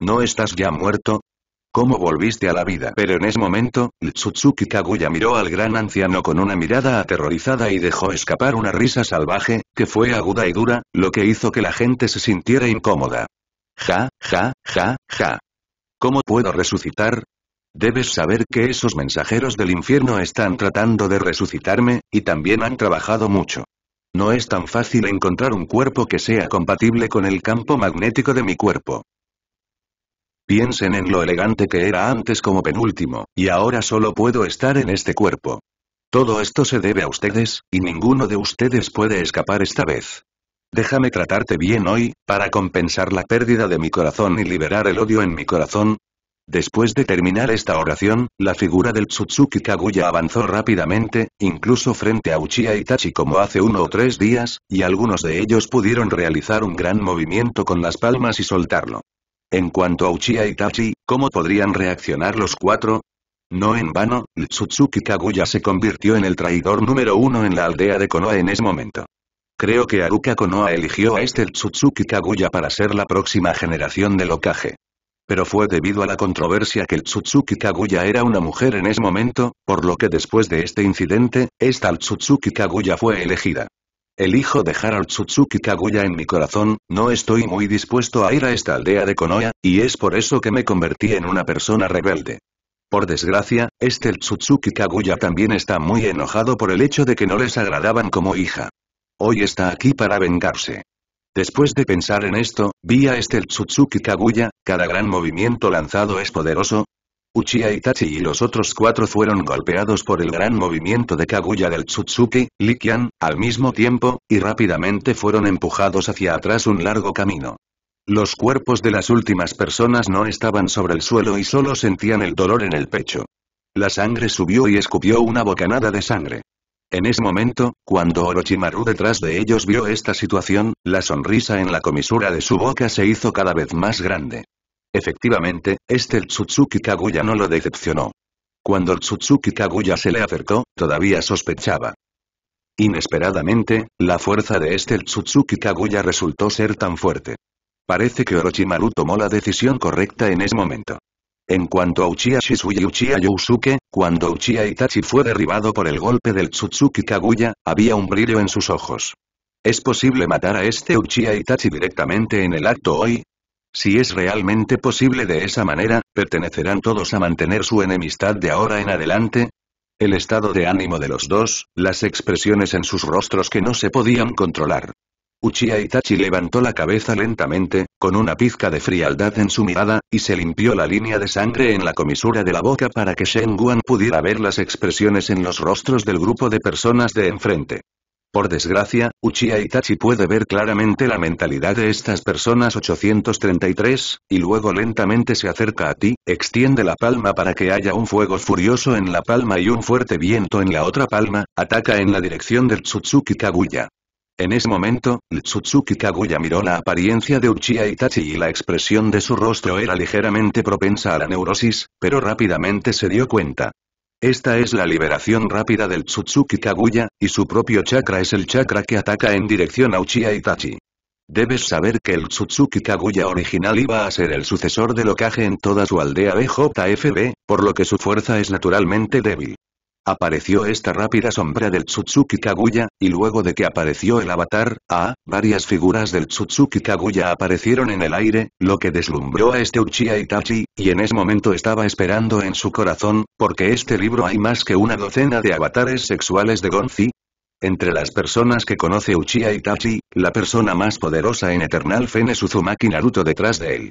¿No estás ya muerto? ¿Cómo volviste a la vida? Pero en ese momento, Tsutsuki Kaguya miró al gran anciano con una mirada aterrorizada y dejó escapar una risa salvaje, que fue aguda y dura, lo que hizo que la gente se sintiera incómoda. Ja, ja, ja, ja. ¿Cómo puedo resucitar? Debes saber que esos mensajeros del infierno están tratando de resucitarme, y también han trabajado mucho. No es tan fácil encontrar un cuerpo que sea compatible con el campo magnético de mi cuerpo. Piensen en lo elegante que era antes como penúltimo, y ahora solo puedo estar en este cuerpo. Todo esto se debe a ustedes, y ninguno de ustedes puede escapar esta vez. Déjame tratarte bien hoy, para compensar la pérdida de mi corazón y liberar el odio en mi corazón, Después de terminar esta oración, la figura del Tsutsuki Kaguya avanzó rápidamente, incluso frente a Uchiha Itachi como hace uno o tres días, y algunos de ellos pudieron realizar un gran movimiento con las palmas y soltarlo. En cuanto a Uchiha Itachi, ¿cómo podrían reaccionar los cuatro? No en vano, el Tsutsuki Kaguya se convirtió en el traidor número uno en la aldea de Konoha en ese momento. Creo que Aruka Konoha eligió a este Tsutsuki Kaguya para ser la próxima generación del Okage pero fue debido a la controversia que el Tsutsuki Kaguya era una mujer en ese momento, por lo que después de este incidente, esta Tsutsuki Kaguya fue elegida. Elijo dejar al Tsutsuki Kaguya en mi corazón, no estoy muy dispuesto a ir a esta aldea de Konoya, y es por eso que me convertí en una persona rebelde. Por desgracia, este el Tsutsuki Kaguya también está muy enojado por el hecho de que no les agradaban como hija. Hoy está aquí para vengarse. Después de pensar en esto, vi a este el Tsutsuki Kaguya, cada gran movimiento lanzado es poderoso. Uchiha Itachi y los otros cuatro fueron golpeados por el gran movimiento de Kaguya del Tsutsuki, Likian, al mismo tiempo, y rápidamente fueron empujados hacia atrás un largo camino. Los cuerpos de las últimas personas no estaban sobre el suelo y solo sentían el dolor en el pecho. La sangre subió y escupió una bocanada de sangre. En ese momento, cuando Orochimaru detrás de ellos vio esta situación, la sonrisa en la comisura de su boca se hizo cada vez más grande. Efectivamente, este Tsutsuki Kaguya no lo decepcionó. Cuando el Tsutsuki Kaguya se le acercó, todavía sospechaba. Inesperadamente, la fuerza de este Tsutsuki Kaguya resultó ser tan fuerte. Parece que Orochimaru tomó la decisión correcta en ese momento. En cuanto a Uchiha Shisui y Uchiha Yusuke, cuando Uchiha Itachi fue derribado por el golpe del Tsutsuki Kaguya, había un brillo en sus ojos. ¿Es posible matar a este Uchiha Itachi directamente en el acto hoy? Si es realmente posible de esa manera, ¿pertenecerán todos a mantener su enemistad de ahora en adelante? El estado de ánimo de los dos, las expresiones en sus rostros que no se podían controlar. Uchiha Itachi levantó la cabeza lentamente, con una pizca de frialdad en su mirada, y se limpió la línea de sangre en la comisura de la boca para que Shen Guan pudiera ver las expresiones en los rostros del grupo de personas de enfrente. Por desgracia, Uchiha Itachi puede ver claramente la mentalidad de estas personas 833, y luego lentamente se acerca a ti, extiende la palma para que haya un fuego furioso en la palma y un fuerte viento en la otra palma, ataca en la dirección del Tsutsuki Kaguya. En ese momento, Tsutsuki Kaguya miró la apariencia de Uchiha Itachi y la expresión de su rostro era ligeramente propensa a la neurosis, pero rápidamente se dio cuenta. Esta es la liberación rápida del Tsutsuki Kaguya, y su propio chakra es el chakra que ataca en dirección a Uchiha Itachi. Debes saber que el Tsutsuki Kaguya original iba a ser el sucesor del Okage en toda su aldea BJFB, por lo que su fuerza es naturalmente débil. Apareció esta rápida sombra del Tsutsuki Kaguya, y luego de que apareció el avatar, ah, varias figuras del Tsutsuki Kaguya aparecieron en el aire, lo que deslumbró a este Uchiha Itachi, y en ese momento estaba esperando en su corazón, porque este libro hay más que una docena de avatares sexuales de Gonzi, entre las personas que conoce Uchiha Itachi, la persona más poderosa en Eternal Fene Suzumaki Naruto detrás de él.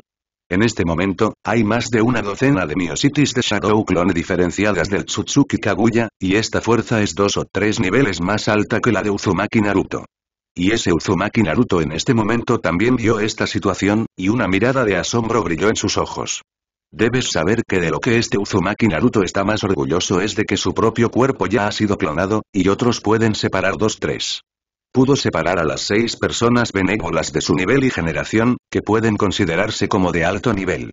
En este momento, hay más de una docena de miositis de Shadow Clone diferenciadas del Tsutsuki Kaguya, y esta fuerza es dos o tres niveles más alta que la de Uzumaki Naruto. Y ese Uzumaki Naruto en este momento también vio esta situación, y una mirada de asombro brilló en sus ojos. Debes saber que de lo que este Uzumaki Naruto está más orgulloso es de que su propio cuerpo ya ha sido clonado, y otros pueden separar dos tres pudo separar a las seis personas benévolas de su nivel y generación, que pueden considerarse como de alto nivel.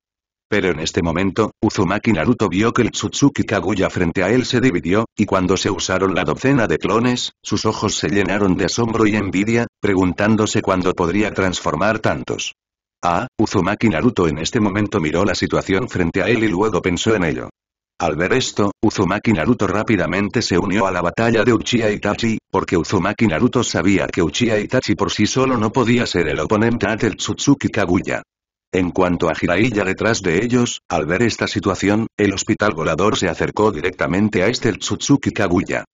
Pero en este momento, Uzumaki Naruto vio que el Tsutsuki Kaguya frente a él se dividió, y cuando se usaron la docena de clones, sus ojos se llenaron de asombro y envidia, preguntándose cuándo podría transformar tantos. Ah, Uzumaki Naruto en este momento miró la situación frente a él y luego pensó en ello. Al ver esto, Uzumaki Naruto rápidamente se unió a la batalla de Uchiha Itachi, porque Uzumaki Naruto sabía que Uchiha Itachi por sí solo no podía ser el oponente de el Kaguya. En cuanto a Jiraiya detrás de ellos, al ver esta situación, el hospital volador se acercó directamente a este el Kaguya.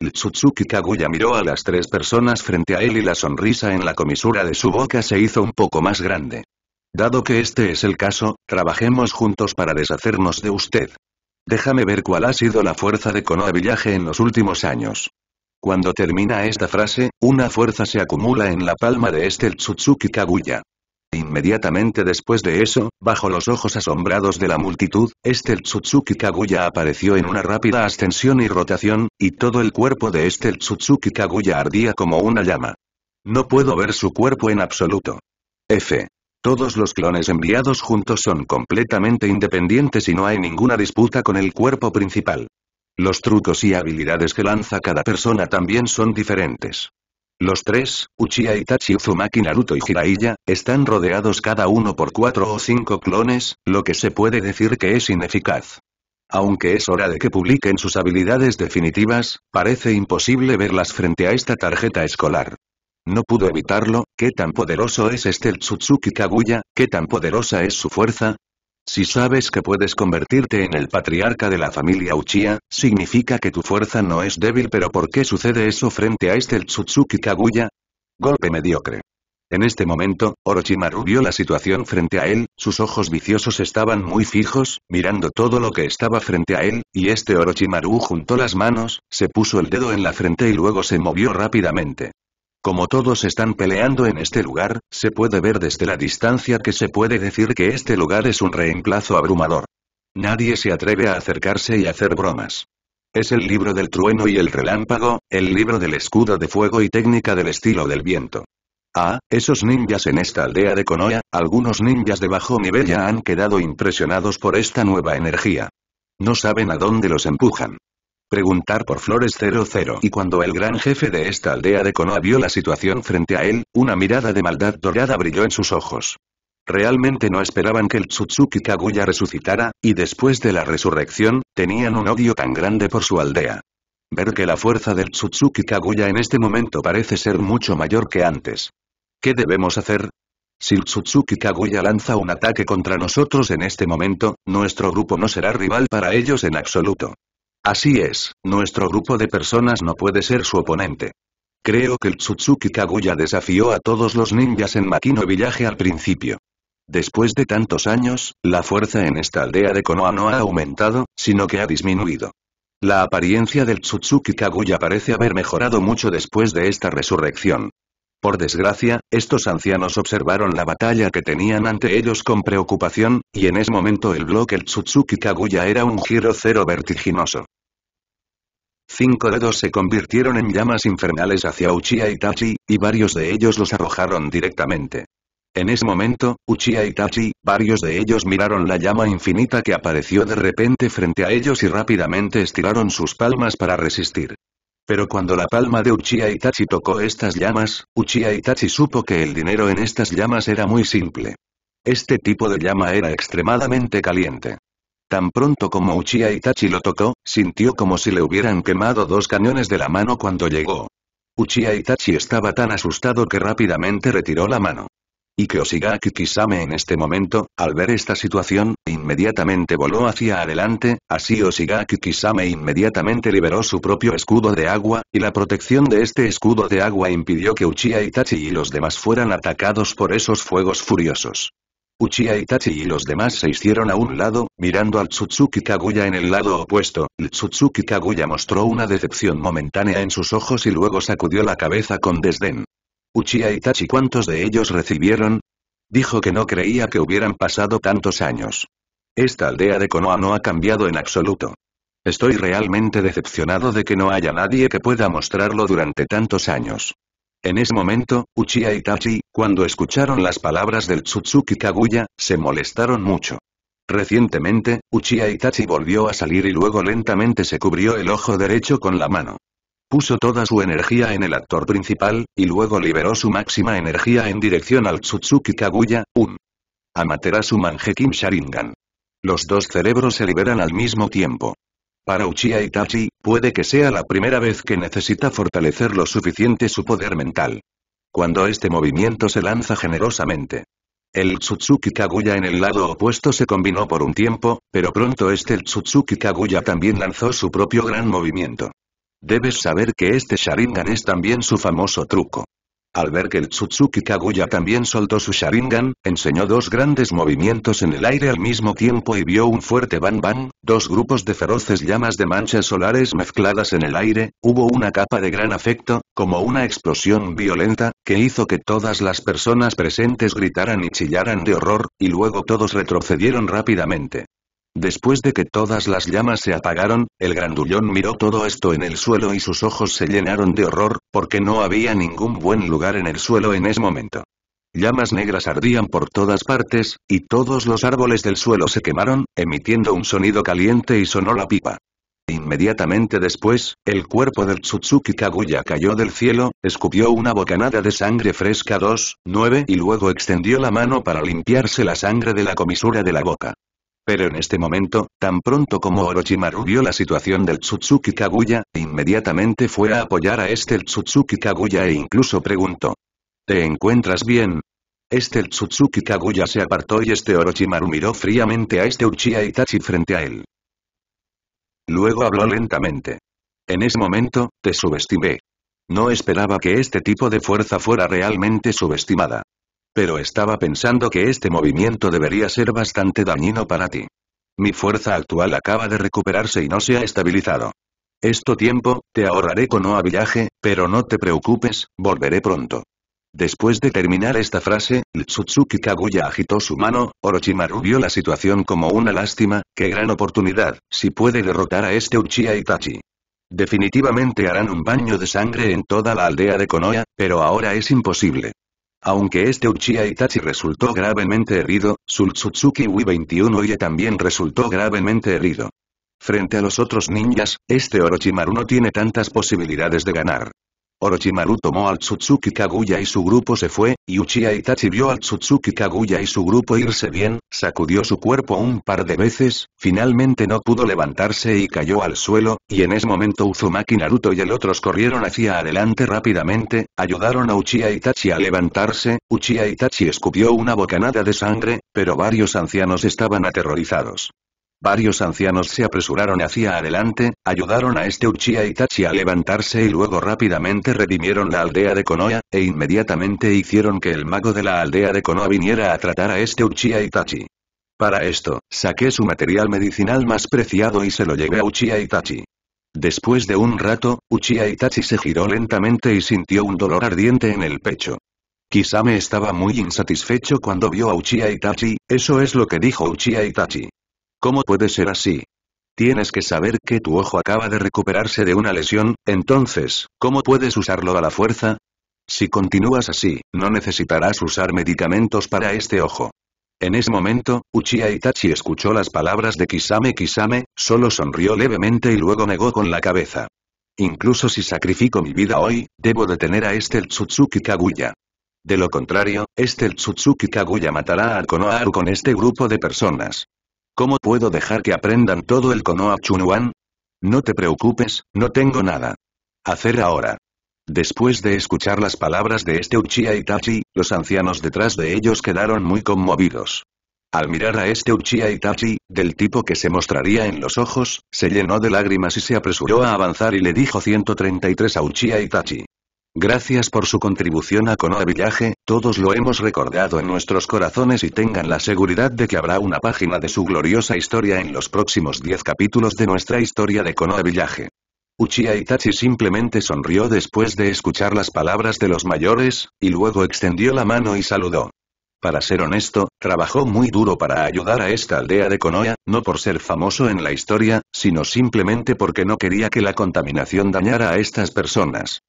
El Tsutsuki Kaguya miró a las tres personas frente a él y la sonrisa en la comisura de su boca se hizo un poco más grande. Dado que este es el caso, trabajemos juntos para deshacernos de usted. Déjame ver cuál ha sido la fuerza de Konoha Village en los últimos años. Cuando termina esta frase, una fuerza se acumula en la palma de este Tsutsuki Kaguya. Inmediatamente después de eso, bajo los ojos asombrados de la multitud, este Tsutsuki Kaguya apareció en una rápida ascensión y rotación, y todo el cuerpo de este Tsutsuki Kaguya ardía como una llama. No puedo ver su cuerpo en absoluto. F. Todos los clones enviados juntos son completamente independientes y no hay ninguna disputa con el cuerpo principal. Los trucos y habilidades que lanza cada persona también son diferentes. Los tres, Uchiha Itachi Uzumaki Naruto y Jiraiya, están rodeados cada uno por cuatro o cinco clones, lo que se puede decir que es ineficaz. Aunque es hora de que publiquen sus habilidades definitivas, parece imposible verlas frente a esta tarjeta escolar. No pudo evitarlo, ¿qué tan poderoso es este el Tsutsuki Kaguya, qué tan poderosa es su fuerza? Si sabes que puedes convertirte en el patriarca de la familia Uchiha, significa que tu fuerza no es débil pero ¿por qué sucede eso frente a este el Tsutsuki Kaguya? Golpe mediocre. En este momento, Orochimaru vio la situación frente a él, sus ojos viciosos estaban muy fijos, mirando todo lo que estaba frente a él, y este Orochimaru juntó las manos, se puso el dedo en la frente y luego se movió rápidamente. Como todos están peleando en este lugar, se puede ver desde la distancia que se puede decir que este lugar es un reemplazo abrumador. Nadie se atreve a acercarse y hacer bromas. Es el libro del trueno y el relámpago, el libro del escudo de fuego y técnica del estilo del viento. Ah, esos ninjas en esta aldea de Konoha, algunos ninjas de bajo nivel ya han quedado impresionados por esta nueva energía. No saben a dónde los empujan. Preguntar por Flores 00 y cuando el gran jefe de esta aldea de Konoha vio la situación frente a él, una mirada de maldad dorada brilló en sus ojos. Realmente no esperaban que el Tsutsuki Kaguya resucitara, y después de la resurrección, tenían un odio tan grande por su aldea. Ver que la fuerza del Tsutsuki Kaguya en este momento parece ser mucho mayor que antes. ¿Qué debemos hacer? Si el Tsutsuki Kaguya lanza un ataque contra nosotros en este momento, nuestro grupo no será rival para ellos en absoluto. Así es, nuestro grupo de personas no puede ser su oponente. Creo que el Tsutsuki Kaguya desafió a todos los ninjas en Makino Village al principio. Después de tantos años, la fuerza en esta aldea de Konoha no ha aumentado, sino que ha disminuido. La apariencia del Tsutsuki Kaguya parece haber mejorado mucho después de esta resurrección. Por desgracia, estos ancianos observaron la batalla que tenían ante ellos con preocupación, y en ese momento el bloque Tsutsuki Kaguya era un giro cero vertiginoso. Cinco dedos se convirtieron en llamas infernales hacia Uchiha Itachi, y varios de ellos los arrojaron directamente. En ese momento, Uchiha Itachi, varios de ellos miraron la llama infinita que apareció de repente frente a ellos y rápidamente estiraron sus palmas para resistir. Pero cuando la palma de Uchiha Itachi tocó estas llamas, Uchiha Itachi supo que el dinero en estas llamas era muy simple. Este tipo de llama era extremadamente caliente. Tan pronto como Uchiha Itachi lo tocó, sintió como si le hubieran quemado dos cañones de la mano cuando llegó. Uchiha Itachi estaba tan asustado que rápidamente retiró la mano. Y que Osigaki Kisame en este momento, al ver esta situación, inmediatamente voló hacia adelante, así Osigaki Kisame inmediatamente liberó su propio escudo de agua, y la protección de este escudo de agua impidió que Uchiha Itachi y los demás fueran atacados por esos fuegos furiosos. Uchiha Itachi y los demás se hicieron a un lado, mirando al Tsutsuki Kaguya en el lado opuesto, el Tsutsuki Kaguya mostró una decepción momentánea en sus ojos y luego sacudió la cabeza con desdén. Uchiha Itachi ¿cuántos de ellos recibieron? Dijo que no creía que hubieran pasado tantos años. Esta aldea de Konoha no ha cambiado en absoluto. Estoy realmente decepcionado de que no haya nadie que pueda mostrarlo durante tantos años. En ese momento, Uchiha Itachi, cuando escucharon las palabras del Tsutsuki Kaguya, se molestaron mucho. Recientemente, Uchiha Itachi volvió a salir y luego lentamente se cubrió el ojo derecho con la mano. Puso toda su energía en el actor principal, y luego liberó su máxima energía en dirección al Tsutsuki Kaguya, un Amaterasu manjekin Sharingan. Los dos cerebros se liberan al mismo tiempo. Para Uchiha Itachi, puede que sea la primera vez que necesita fortalecer lo suficiente su poder mental. Cuando este movimiento se lanza generosamente. El Tsutsuki Kaguya en el lado opuesto se combinó por un tiempo, pero pronto este Tsutsuki Kaguya también lanzó su propio gran movimiento. Debes saber que este Sharingan es también su famoso truco. Al ver que el Tsutsuki Kaguya también soltó su Sharingan, enseñó dos grandes movimientos en el aire al mismo tiempo y vio un fuerte bang bang, dos grupos de feroces llamas de manchas solares mezcladas en el aire, hubo una capa de gran afecto, como una explosión violenta, que hizo que todas las personas presentes gritaran y chillaran de horror, y luego todos retrocedieron rápidamente. Después de que todas las llamas se apagaron, el grandullón miró todo esto en el suelo y sus ojos se llenaron de horror, porque no había ningún buen lugar en el suelo en ese momento. Llamas negras ardían por todas partes, y todos los árboles del suelo se quemaron, emitiendo un sonido caliente y sonó la pipa. Inmediatamente después, el cuerpo del Tsutsuki Kaguya cayó del cielo, escupió una bocanada de sangre fresca 2, 9 y luego extendió la mano para limpiarse la sangre de la comisura de la boca. Pero en este momento, tan pronto como Orochimaru vio la situación del Tsutsuki Kaguya, inmediatamente fue a apoyar a este Tsutsuki Kaguya e incluso preguntó. ¿Te encuentras bien? Este Tsutsuki Kaguya se apartó y este Orochimaru miró fríamente a este Uchiha Itachi frente a él. Luego habló lentamente. En ese momento, te subestimé. No esperaba que este tipo de fuerza fuera realmente subestimada. Pero estaba pensando que este movimiento debería ser bastante dañino para ti. Mi fuerza actual acaba de recuperarse y no se ha estabilizado. Esto tiempo, te ahorraré con Villaje, pero no te preocupes, volveré pronto. Después de terminar esta frase, Tsutsuki Kaguya agitó su mano, Orochimaru vio la situación como una lástima, qué gran oportunidad, si puede derrotar a este Uchiha Itachi. Definitivamente harán un baño de sangre en toda la aldea de Konoha, pero ahora es imposible. Aunque este Uchiha Itachi resultó gravemente herido, Sultsutsuki Ui-21 Oye también resultó gravemente herido. Frente a los otros ninjas, este Orochimaru no tiene tantas posibilidades de ganar. Orochimaru tomó al Tsutsuki Kaguya y su grupo se fue, y Uchiha Itachi vio al Tsutsuki Kaguya y su grupo irse bien, sacudió su cuerpo un par de veces, finalmente no pudo levantarse y cayó al suelo, y en ese momento Uzumaki Naruto y el otros corrieron hacia adelante rápidamente, ayudaron a Uchiha Itachi a levantarse, Uchiha Itachi escupió una bocanada de sangre, pero varios ancianos estaban aterrorizados. Varios ancianos se apresuraron hacia adelante, ayudaron a este Uchiha Itachi a levantarse y luego rápidamente redimieron la aldea de Konoha, e inmediatamente hicieron que el mago de la aldea de Konoha viniera a tratar a este Uchiha Itachi. Para esto, saqué su material medicinal más preciado y se lo llevé a Uchiha Itachi. Después de un rato, Uchiha Itachi se giró lentamente y sintió un dolor ardiente en el pecho. Kisame estaba muy insatisfecho cuando vio a Uchiha Itachi, eso es lo que dijo Uchiha Itachi. ¿Cómo puede ser así? Tienes que saber que tu ojo acaba de recuperarse de una lesión, entonces, ¿cómo puedes usarlo a la fuerza? Si continúas así, no necesitarás usar medicamentos para este ojo. En ese momento, Uchiha Itachi escuchó las palabras de Kisame Kisame, solo sonrió levemente y luego negó con la cabeza. Incluso si sacrifico mi vida hoy, debo detener a este Tsutsuki Kaguya. De lo contrario, este Tsutsuki Kaguya matará a Konoharu con este grupo de personas. ¿Cómo puedo dejar que aprendan todo el Konoha Chunuan? No te preocupes, no tengo nada. Hacer ahora. Después de escuchar las palabras de este Uchiha Itachi, los ancianos detrás de ellos quedaron muy conmovidos. Al mirar a este Uchiha Itachi, del tipo que se mostraría en los ojos, se llenó de lágrimas y se apresuró a avanzar y le dijo 133 a Uchiha Itachi. Gracias por su contribución a Konoha Village, todos lo hemos recordado en nuestros corazones y tengan la seguridad de que habrá una página de su gloriosa historia en los próximos 10 capítulos de nuestra historia de Konoha Village. Uchiha Itachi simplemente sonrió después de escuchar las palabras de los mayores, y luego extendió la mano y saludó. Para ser honesto, trabajó muy duro para ayudar a esta aldea de Konoha, no por ser famoso en la historia, sino simplemente porque no quería que la contaminación dañara a estas personas.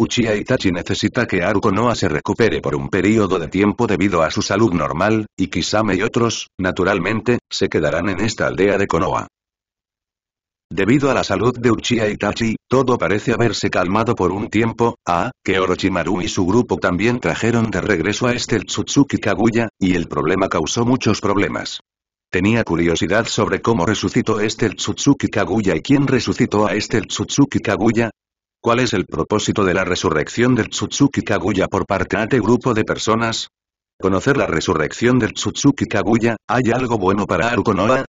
Uchiha Itachi necesita que Aruko Noa se recupere por un periodo de tiempo debido a su salud normal, y Kisame y otros, naturalmente, se quedarán en esta aldea de Konoha. Debido a la salud de Uchiha Itachi, todo parece haberse calmado por un tiempo, a que Orochimaru y su grupo también trajeron de regreso a este Tsutsuki Kaguya, y el problema causó muchos problemas. Tenía curiosidad sobre cómo resucitó este Tsutsuki Kaguya y quién resucitó a este Tsutsuki Kaguya, ¿Cuál es el propósito de la resurrección del Tsutsuki Kaguya por parte de este grupo de personas? ¿Conocer la resurrección del Tsutsuki Kaguya, hay algo bueno para Aru Konoha?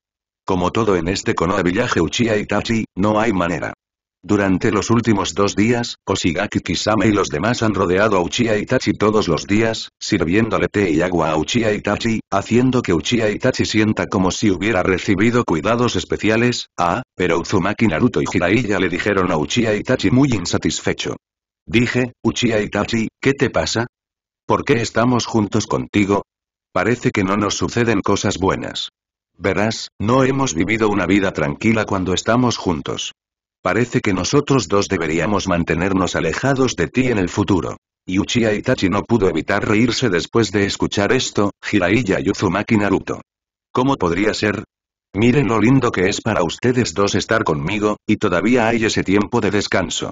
Como todo en este Konoha Village Uchiha Itachi, no hay manera. Durante los últimos dos días, Oshigaki Kisame y los demás han rodeado a Uchiha Itachi todos los días, sirviéndole té y agua a Uchiha Itachi, haciendo que Uchiha Itachi sienta como si hubiera recibido cuidados especiales, ah, pero Uzumaki Naruto y Jiraiya le dijeron a Uchiha Itachi muy insatisfecho. Dije, Uchiha Itachi, ¿qué te pasa? ¿Por qué estamos juntos contigo? Parece que no nos suceden cosas buenas. Verás, no hemos vivido una vida tranquila cuando estamos juntos. Parece que nosotros dos deberíamos mantenernos alejados de ti en el futuro. Uchiha Itachi no pudo evitar reírse después de escuchar esto, Jiraiya Uzumaki Naruto. ¿Cómo podría ser? Miren lo lindo que es para ustedes dos estar conmigo, y todavía hay ese tiempo de descanso.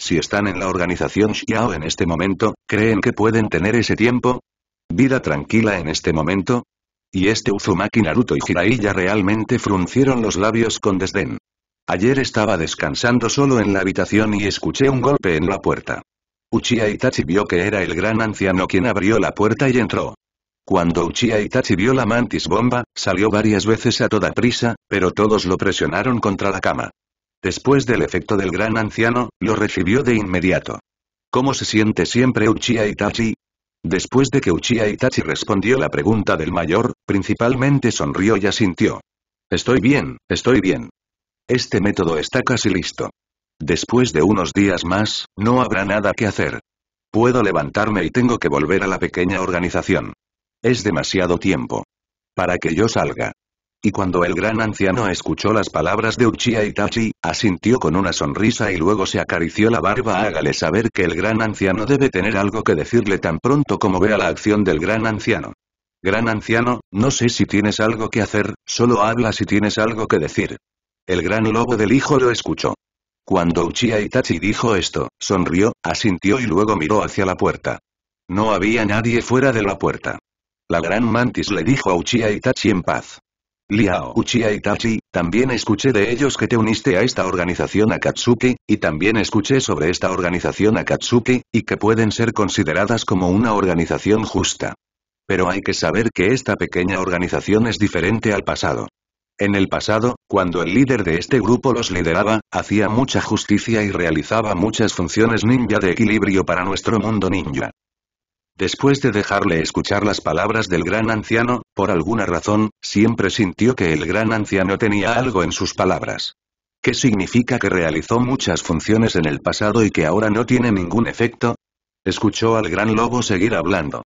Si están en la organización Xiao en este momento, ¿creen que pueden tener ese tiempo? ¿Vida tranquila en este momento? Y este Uzumaki Naruto y Jiraiya realmente fruncieron los labios con desdén. Ayer estaba descansando solo en la habitación y escuché un golpe en la puerta. Uchiha Itachi vio que era el gran anciano quien abrió la puerta y entró. Cuando Uchiha Itachi vio la mantis bomba, salió varias veces a toda prisa, pero todos lo presionaron contra la cama. Después del efecto del gran anciano, lo recibió de inmediato. ¿Cómo se siente siempre Uchiha Itachi? Después de que Uchiha Itachi respondió la pregunta del mayor, principalmente sonrió y asintió. Estoy bien, estoy bien. Este método está casi listo. Después de unos días más, no habrá nada que hacer. Puedo levantarme y tengo que volver a la pequeña organización. Es demasiado tiempo. Para que yo salga. Y cuando el gran anciano escuchó las palabras de Uchiha Itachi, asintió con una sonrisa y luego se acarició la barba. Hágale saber que el gran anciano debe tener algo que decirle tan pronto como vea la acción del gran anciano. Gran anciano, no sé si tienes algo que hacer, solo habla si tienes algo que decir. El gran lobo del hijo lo escuchó. Cuando Uchiha Itachi dijo esto, sonrió, asintió y luego miró hacia la puerta. No había nadie fuera de la puerta. La gran mantis le dijo a Uchiha Itachi en paz. Liao Uchiha Itachi, también escuché de ellos que te uniste a esta organización Akatsuki, y también escuché sobre esta organización Akatsuki, y que pueden ser consideradas como una organización justa. Pero hay que saber que esta pequeña organización es diferente al pasado. En el pasado, cuando el líder de este grupo los lideraba, hacía mucha justicia y realizaba muchas funciones ninja de equilibrio para nuestro mundo ninja. Después de dejarle escuchar las palabras del gran anciano, por alguna razón, siempre sintió que el gran anciano tenía algo en sus palabras. ¿Qué significa que realizó muchas funciones en el pasado y que ahora no tiene ningún efecto? Escuchó al gran lobo seguir hablando.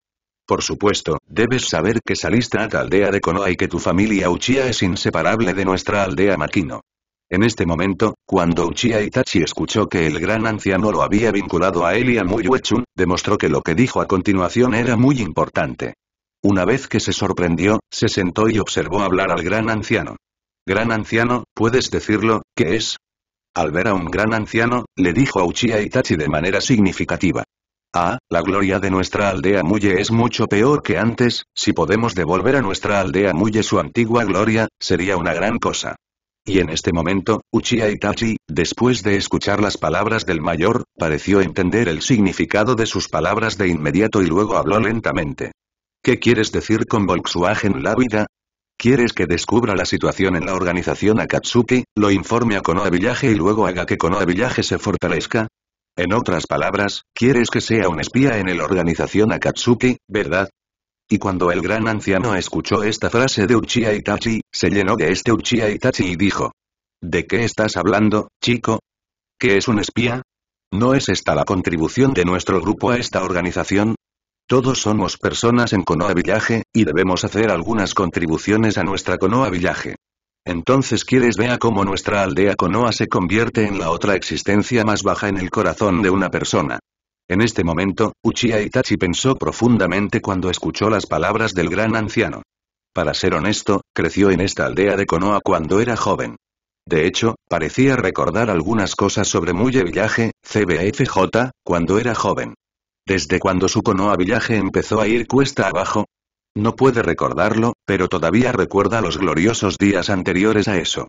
Por supuesto, debes saber que saliste a la aldea de Konoha y que tu familia Uchiha es inseparable de nuestra aldea Makino. En este momento, cuando Uchiha Itachi escuchó que el gran anciano lo había vinculado a él y a Muyuechun, demostró que lo que dijo a continuación era muy importante. Una vez que se sorprendió, se sentó y observó hablar al gran anciano. Gran anciano, ¿puedes decirlo, qué es? Al ver a un gran anciano, le dijo a Uchiha Itachi de manera significativa. Ah, la gloria de nuestra aldea Muye es mucho peor que antes, si podemos devolver a nuestra aldea Muye su antigua gloria, sería una gran cosa. Y en este momento, Uchiha Itachi, después de escuchar las palabras del mayor, pareció entender el significado de sus palabras de inmediato y luego habló lentamente. ¿Qué quieres decir con Volkswagen la vida? ¿Quieres que descubra la situación en la organización Akatsuki, lo informe a Konoha Village y luego haga que Konoha Village se fortalezca? En otras palabras, quieres que sea un espía en el organización Akatsuki, ¿verdad? Y cuando el gran anciano escuchó esta frase de Uchiha Itachi, se llenó de este Uchiha Itachi y dijo. ¿De qué estás hablando, chico? ¿Qué es un espía? ¿No es esta la contribución de nuestro grupo a esta organización? Todos somos personas en Konoha Village, y debemos hacer algunas contribuciones a nuestra Konoha Village. Entonces quieres vea cómo nuestra aldea Konoha se convierte en la otra existencia más baja en el corazón de una persona. En este momento, Uchiha Itachi pensó profundamente cuando escuchó las palabras del gran anciano. Para ser honesto, creció en esta aldea de Konoha cuando era joven. De hecho, parecía recordar algunas cosas sobre Muye Villaje, CBFJ, cuando era joven. Desde cuando su Konoha Villaje empezó a ir cuesta abajo, no puede recordarlo, pero todavía recuerda los gloriosos días anteriores a eso.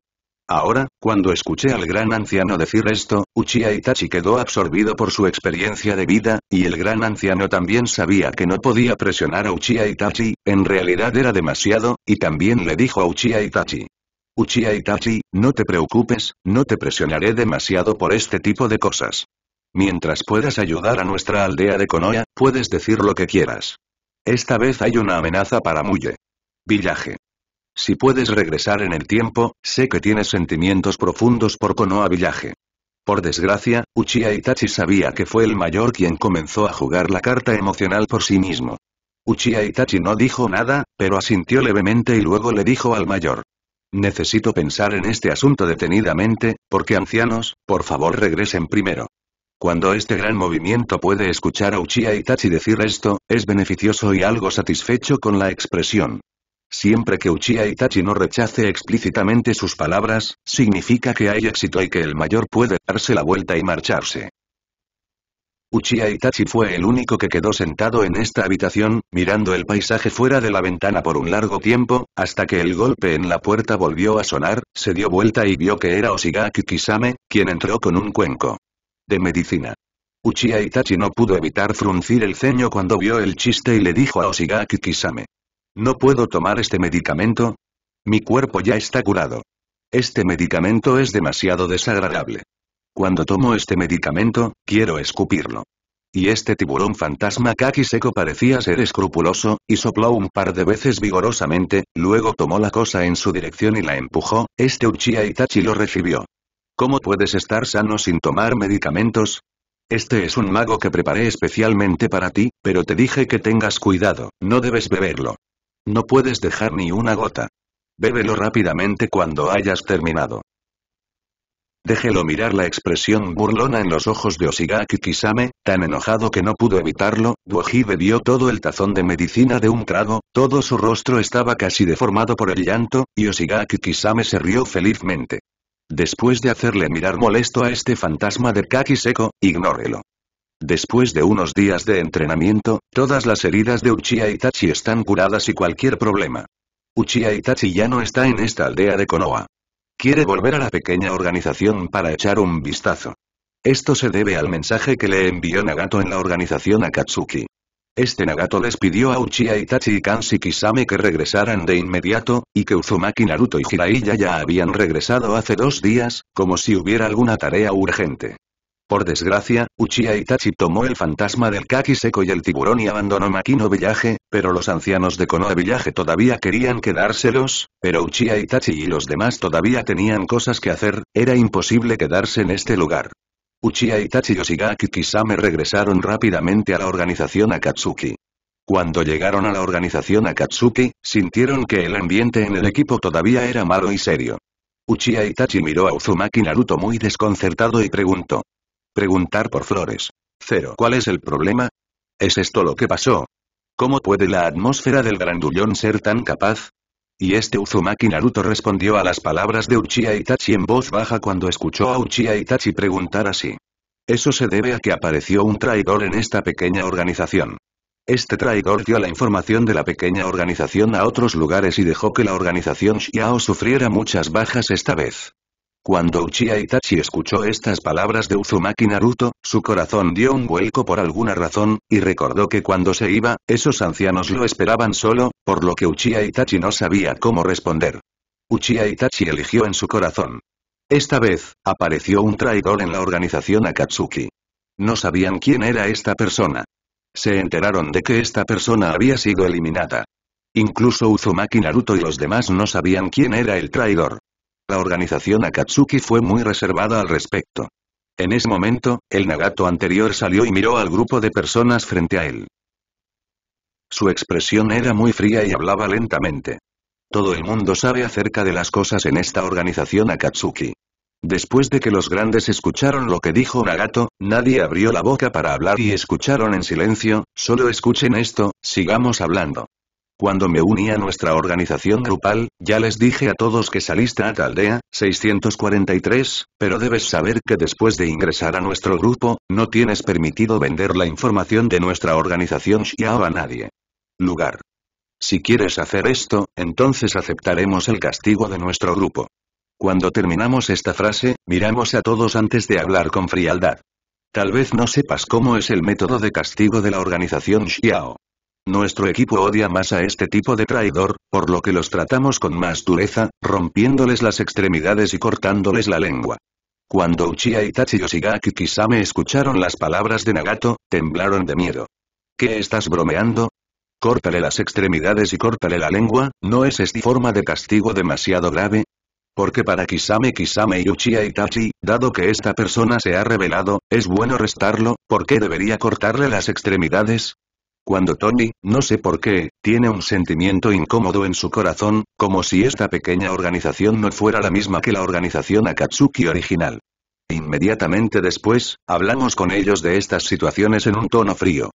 Ahora, cuando escuché al gran anciano decir esto, Uchiha Itachi quedó absorbido por su experiencia de vida, y el gran anciano también sabía que no podía presionar a Uchiha Itachi, en realidad era demasiado, y también le dijo a Uchiha Itachi. Uchiha Itachi, no te preocupes, no te presionaré demasiado por este tipo de cosas. Mientras puedas ayudar a nuestra aldea de Konoha, puedes decir lo que quieras. Esta vez hay una amenaza para Muye Villaje. Si puedes regresar en el tiempo, sé que tienes sentimientos profundos por Konoha Villaje. Por desgracia, Uchiha Itachi sabía que fue el mayor quien comenzó a jugar la carta emocional por sí mismo. Uchiha Itachi no dijo nada, pero asintió levemente y luego le dijo al mayor. Necesito pensar en este asunto detenidamente, porque ancianos, por favor regresen primero. Cuando este gran movimiento puede escuchar a Uchiha Itachi decir esto, es beneficioso y algo satisfecho con la expresión. Siempre que Uchiha Itachi no rechace explícitamente sus palabras, significa que hay éxito y que el mayor puede darse la vuelta y marcharse. Uchiha Itachi fue el único que quedó sentado en esta habitación, mirando el paisaje fuera de la ventana por un largo tiempo, hasta que el golpe en la puerta volvió a sonar, se dio vuelta y vio que era Oshigaki Kisame, quien entró con un cuenco de medicina. Uchiha Itachi no pudo evitar fruncir el ceño cuando vio el chiste y le dijo a Oshigaki Kisame. ¿No puedo tomar este medicamento? Mi cuerpo ya está curado. Este medicamento es demasiado desagradable. Cuando tomo este medicamento, quiero escupirlo. Y este tiburón fantasma Kaki seco parecía ser escrupuloso, y sopló un par de veces vigorosamente, luego tomó la cosa en su dirección y la empujó, este Uchiha Itachi lo recibió. ¿Cómo puedes estar sano sin tomar medicamentos? Este es un mago que preparé especialmente para ti, pero te dije que tengas cuidado, no debes beberlo. No puedes dejar ni una gota. Bébelo rápidamente cuando hayas terminado. Déjelo mirar la expresión burlona en los ojos de Osigaki Kisame, tan enojado que no pudo evitarlo, Duoji bebió todo el tazón de medicina de un trago, todo su rostro estaba casi deformado por el llanto, y Osigaki Kisame se rió felizmente. Después de hacerle mirar molesto a este fantasma de kaki seco, ignórelo. Después de unos días de entrenamiento, todas las heridas de Uchiha Itachi están curadas y cualquier problema. Uchiha Itachi ya no está en esta aldea de Konoha. Quiere volver a la pequeña organización para echar un vistazo. Esto se debe al mensaje que le envió Nagato en la organización Akatsuki. Este Nagato les pidió a Uchiha Itachi y Kansi Kisame que regresaran de inmediato, y que Uzumaki Naruto y Hiraiya ya habían regresado hace dos días, como si hubiera alguna tarea urgente. Por desgracia, Uchiha Itachi tomó el fantasma del Kaki seco y el tiburón y abandonó Makino Villaje, pero los ancianos de Konoha Villaje todavía querían quedárselos, pero Uchiha Itachi y los demás todavía tenían cosas que hacer, era imposible quedarse en este lugar. Uchiha Itachi y Yoshigaki Kisame regresaron rápidamente a la organización Akatsuki. Cuando llegaron a la organización Akatsuki, sintieron que el ambiente en el equipo todavía era malo y serio. Uchiha Itachi miró a Uzumaki Naruto muy desconcertado y preguntó. Preguntar por flores. Cero. ¿Cuál es el problema? ¿Es esto lo que pasó? ¿Cómo puede la atmósfera del grandullón ser tan capaz? Y este Uzumaki Naruto respondió a las palabras de Uchiha Itachi en voz baja cuando escuchó a Uchiha Itachi preguntar así. Eso se debe a que apareció un traidor en esta pequeña organización. Este traidor dio la información de la pequeña organización a otros lugares y dejó que la organización Xiao sufriera muchas bajas esta vez. Cuando Uchiha Itachi escuchó estas palabras de Uzumaki Naruto, su corazón dio un vuelco por alguna razón, y recordó que cuando se iba, esos ancianos lo esperaban solo, por lo que Uchiha Itachi no sabía cómo responder. Uchiha Itachi eligió en su corazón. Esta vez, apareció un traidor en la organización Akatsuki. No sabían quién era esta persona. Se enteraron de que esta persona había sido eliminada. Incluso Uzumaki Naruto y los demás no sabían quién era el traidor. La organización Akatsuki fue muy reservada al respecto. En ese momento, el Nagato anterior salió y miró al grupo de personas frente a él. Su expresión era muy fría y hablaba lentamente. Todo el mundo sabe acerca de las cosas en esta organización Akatsuki. Después de que los grandes escucharon lo que dijo Nagato, nadie abrió la boca para hablar y escucharon en silencio, solo escuchen esto, sigamos hablando. Cuando me uní a nuestra organización grupal, ya les dije a todos que saliste a Taldea, 643, pero debes saber que después de ingresar a nuestro grupo, no tienes permitido vender la información de nuestra organización Xiao a nadie. Lugar. Si quieres hacer esto, entonces aceptaremos el castigo de nuestro grupo. Cuando terminamos esta frase, miramos a todos antes de hablar con frialdad. Tal vez no sepas cómo es el método de castigo de la organización Xiao. Nuestro equipo odia más a este tipo de traidor, por lo que los tratamos con más dureza, rompiéndoles las extremidades y cortándoles la lengua. Cuando Uchiha Itachi y Yoshigaki Kisame escucharon las palabras de Nagato, temblaron de miedo. ¿Qué estás bromeando? Córtale las extremidades y córtale la lengua, ¿no es esta forma de castigo demasiado grave? Porque para Kisame Kisame y Uchiha Itachi, dado que esta persona se ha revelado, es bueno restarlo, ¿por qué debería cortarle las extremidades? cuando Tony, no sé por qué, tiene un sentimiento incómodo en su corazón, como si esta pequeña organización no fuera la misma que la organización Akatsuki original. Inmediatamente después, hablamos con ellos de estas situaciones en un tono frío.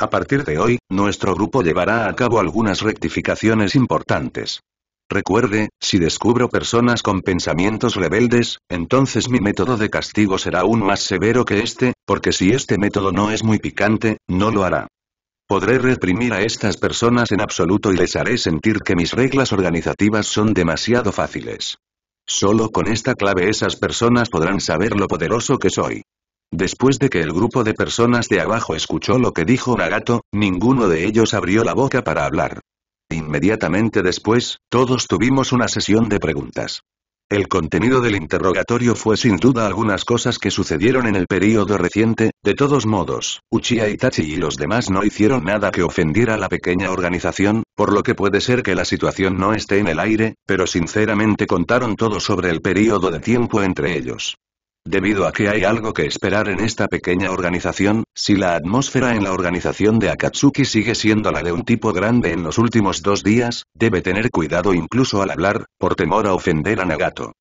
A partir de hoy, nuestro grupo llevará a cabo algunas rectificaciones importantes. Recuerde, si descubro personas con pensamientos rebeldes, entonces mi método de castigo será aún más severo que este, porque si este método no es muy picante, no lo hará. Podré reprimir a estas personas en absoluto y les haré sentir que mis reglas organizativas son demasiado fáciles. Solo con esta clave esas personas podrán saber lo poderoso que soy. Después de que el grupo de personas de abajo escuchó lo que dijo Nagato, ninguno de ellos abrió la boca para hablar. Inmediatamente después, todos tuvimos una sesión de preguntas. El contenido del interrogatorio fue sin duda algunas cosas que sucedieron en el período reciente, de todos modos, Uchiha Itachi y los demás no hicieron nada que ofendiera a la pequeña organización, por lo que puede ser que la situación no esté en el aire, pero sinceramente contaron todo sobre el periodo de tiempo entre ellos. Debido a que hay algo que esperar en esta pequeña organización, si la atmósfera en la organización de Akatsuki sigue siendo la de un tipo grande en los últimos dos días, debe tener cuidado incluso al hablar, por temor a ofender a Nagato.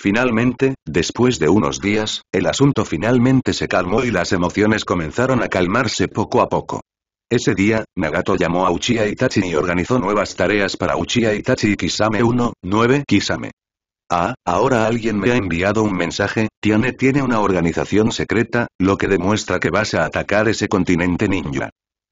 Finalmente, después de unos días, el asunto finalmente se calmó y las emociones comenzaron a calmarse poco a poco. Ese día, Nagato llamó a Uchiha Itachi y organizó nuevas tareas para Uchiha Itachi y Kisame 1, 9 Kisame. Ah, ahora alguien me ha enviado un mensaje, Tiane tiene una organización secreta, lo que demuestra que vas a atacar ese continente ninja.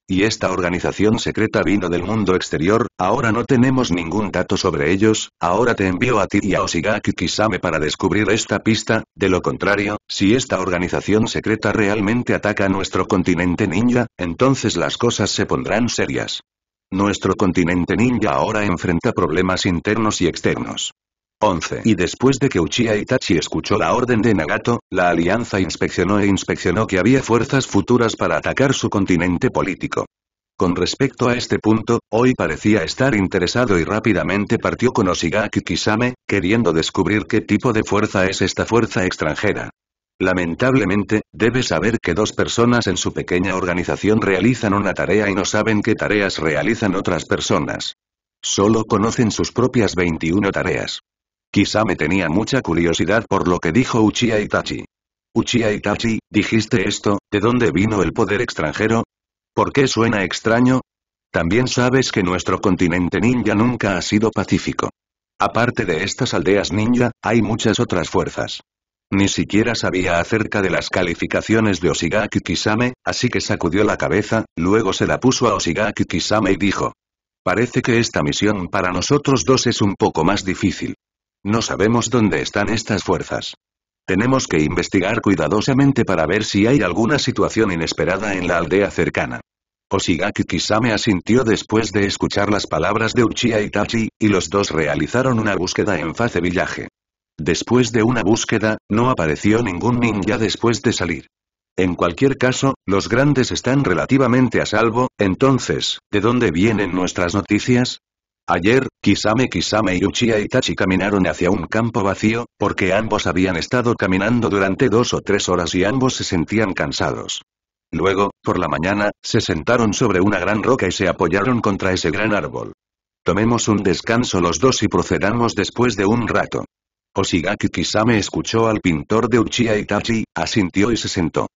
Y esta organización secreta vino del mundo exterior, ahora no tenemos ningún dato sobre ellos, ahora te envío a ti y a Osigaki Kisame para descubrir esta pista, de lo contrario, si esta organización secreta realmente ataca a nuestro continente ninja, entonces las cosas se pondrán serias. Nuestro continente ninja ahora enfrenta problemas internos y externos. 11. Y después de que Uchiha Itachi escuchó la orden de Nagato, la alianza inspeccionó e inspeccionó que había fuerzas futuras para atacar su continente político. Con respecto a este punto, hoy parecía estar interesado y rápidamente partió con Oshigaki Kisame, queriendo descubrir qué tipo de fuerza es esta fuerza extranjera. Lamentablemente, debe saber que dos personas en su pequeña organización realizan una tarea y no saben qué tareas realizan otras personas. Solo conocen sus propias 21 tareas. Kisame tenía mucha curiosidad por lo que dijo Uchiha Itachi. Uchiha Itachi, dijiste esto, ¿de dónde vino el poder extranjero? ¿Por qué suena extraño? También sabes que nuestro continente ninja nunca ha sido pacífico. Aparte de estas aldeas ninja, hay muchas otras fuerzas. Ni siquiera sabía acerca de las calificaciones de Osigaki Kisame, así que sacudió la cabeza, luego se la puso a Osigaki Kisame y dijo. Parece que esta misión para nosotros dos es un poco más difícil. No sabemos dónde están estas fuerzas. Tenemos que investigar cuidadosamente para ver si hay alguna situación inesperada en la aldea cercana. Oshigaki Kisame asintió después de escuchar las palabras de Uchiha Itachi, y los dos realizaron una búsqueda en Face villaje. Después de una búsqueda, no apareció ningún ninja después de salir. En cualquier caso, los grandes están relativamente a salvo, entonces, ¿de dónde vienen nuestras noticias? Ayer, Kisame Kisame y Uchiha Itachi caminaron hacia un campo vacío, porque ambos habían estado caminando durante dos o tres horas y ambos se sentían cansados. Luego, por la mañana, se sentaron sobre una gran roca y se apoyaron contra ese gran árbol. Tomemos un descanso los dos y procedamos después de un rato. Oshigaki Kisame escuchó al pintor de Uchiha Itachi, asintió y se sentó.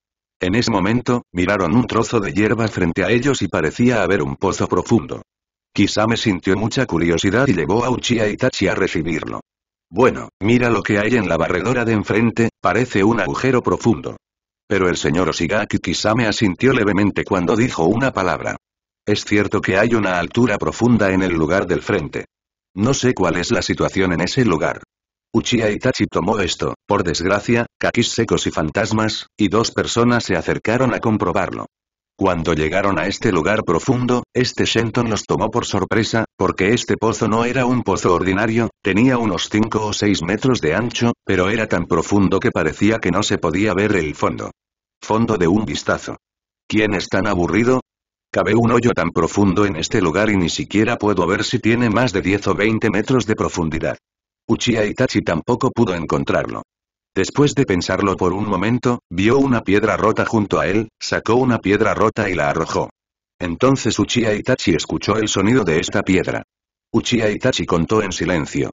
En ese momento, miraron un trozo de hierba frente a ellos y parecía haber un pozo profundo. Kisame sintió mucha curiosidad y llevó a Uchiha Itachi a recibirlo. Bueno, mira lo que hay en la barredora de enfrente, parece un agujero profundo. Pero el señor Oshigaki Kisame asintió levemente cuando dijo una palabra. Es cierto que hay una altura profunda en el lugar del frente. No sé cuál es la situación en ese lugar. Uchiha Itachi tomó esto, por desgracia, kakis secos y fantasmas, y dos personas se acercaron a comprobarlo. Cuando llegaron a este lugar profundo, este Shenton los tomó por sorpresa, porque este pozo no era un pozo ordinario, tenía unos 5 o 6 metros de ancho, pero era tan profundo que parecía que no se podía ver el fondo. Fondo de un vistazo. ¿Quién es tan aburrido? Cabe un hoyo tan profundo en este lugar y ni siquiera puedo ver si tiene más de 10 o 20 metros de profundidad. Uchiha Itachi tampoco pudo encontrarlo. Después de pensarlo por un momento, vio una piedra rota junto a él, sacó una piedra rota y la arrojó. Entonces Uchiha Itachi escuchó el sonido de esta piedra. Uchiha Itachi contó en silencio.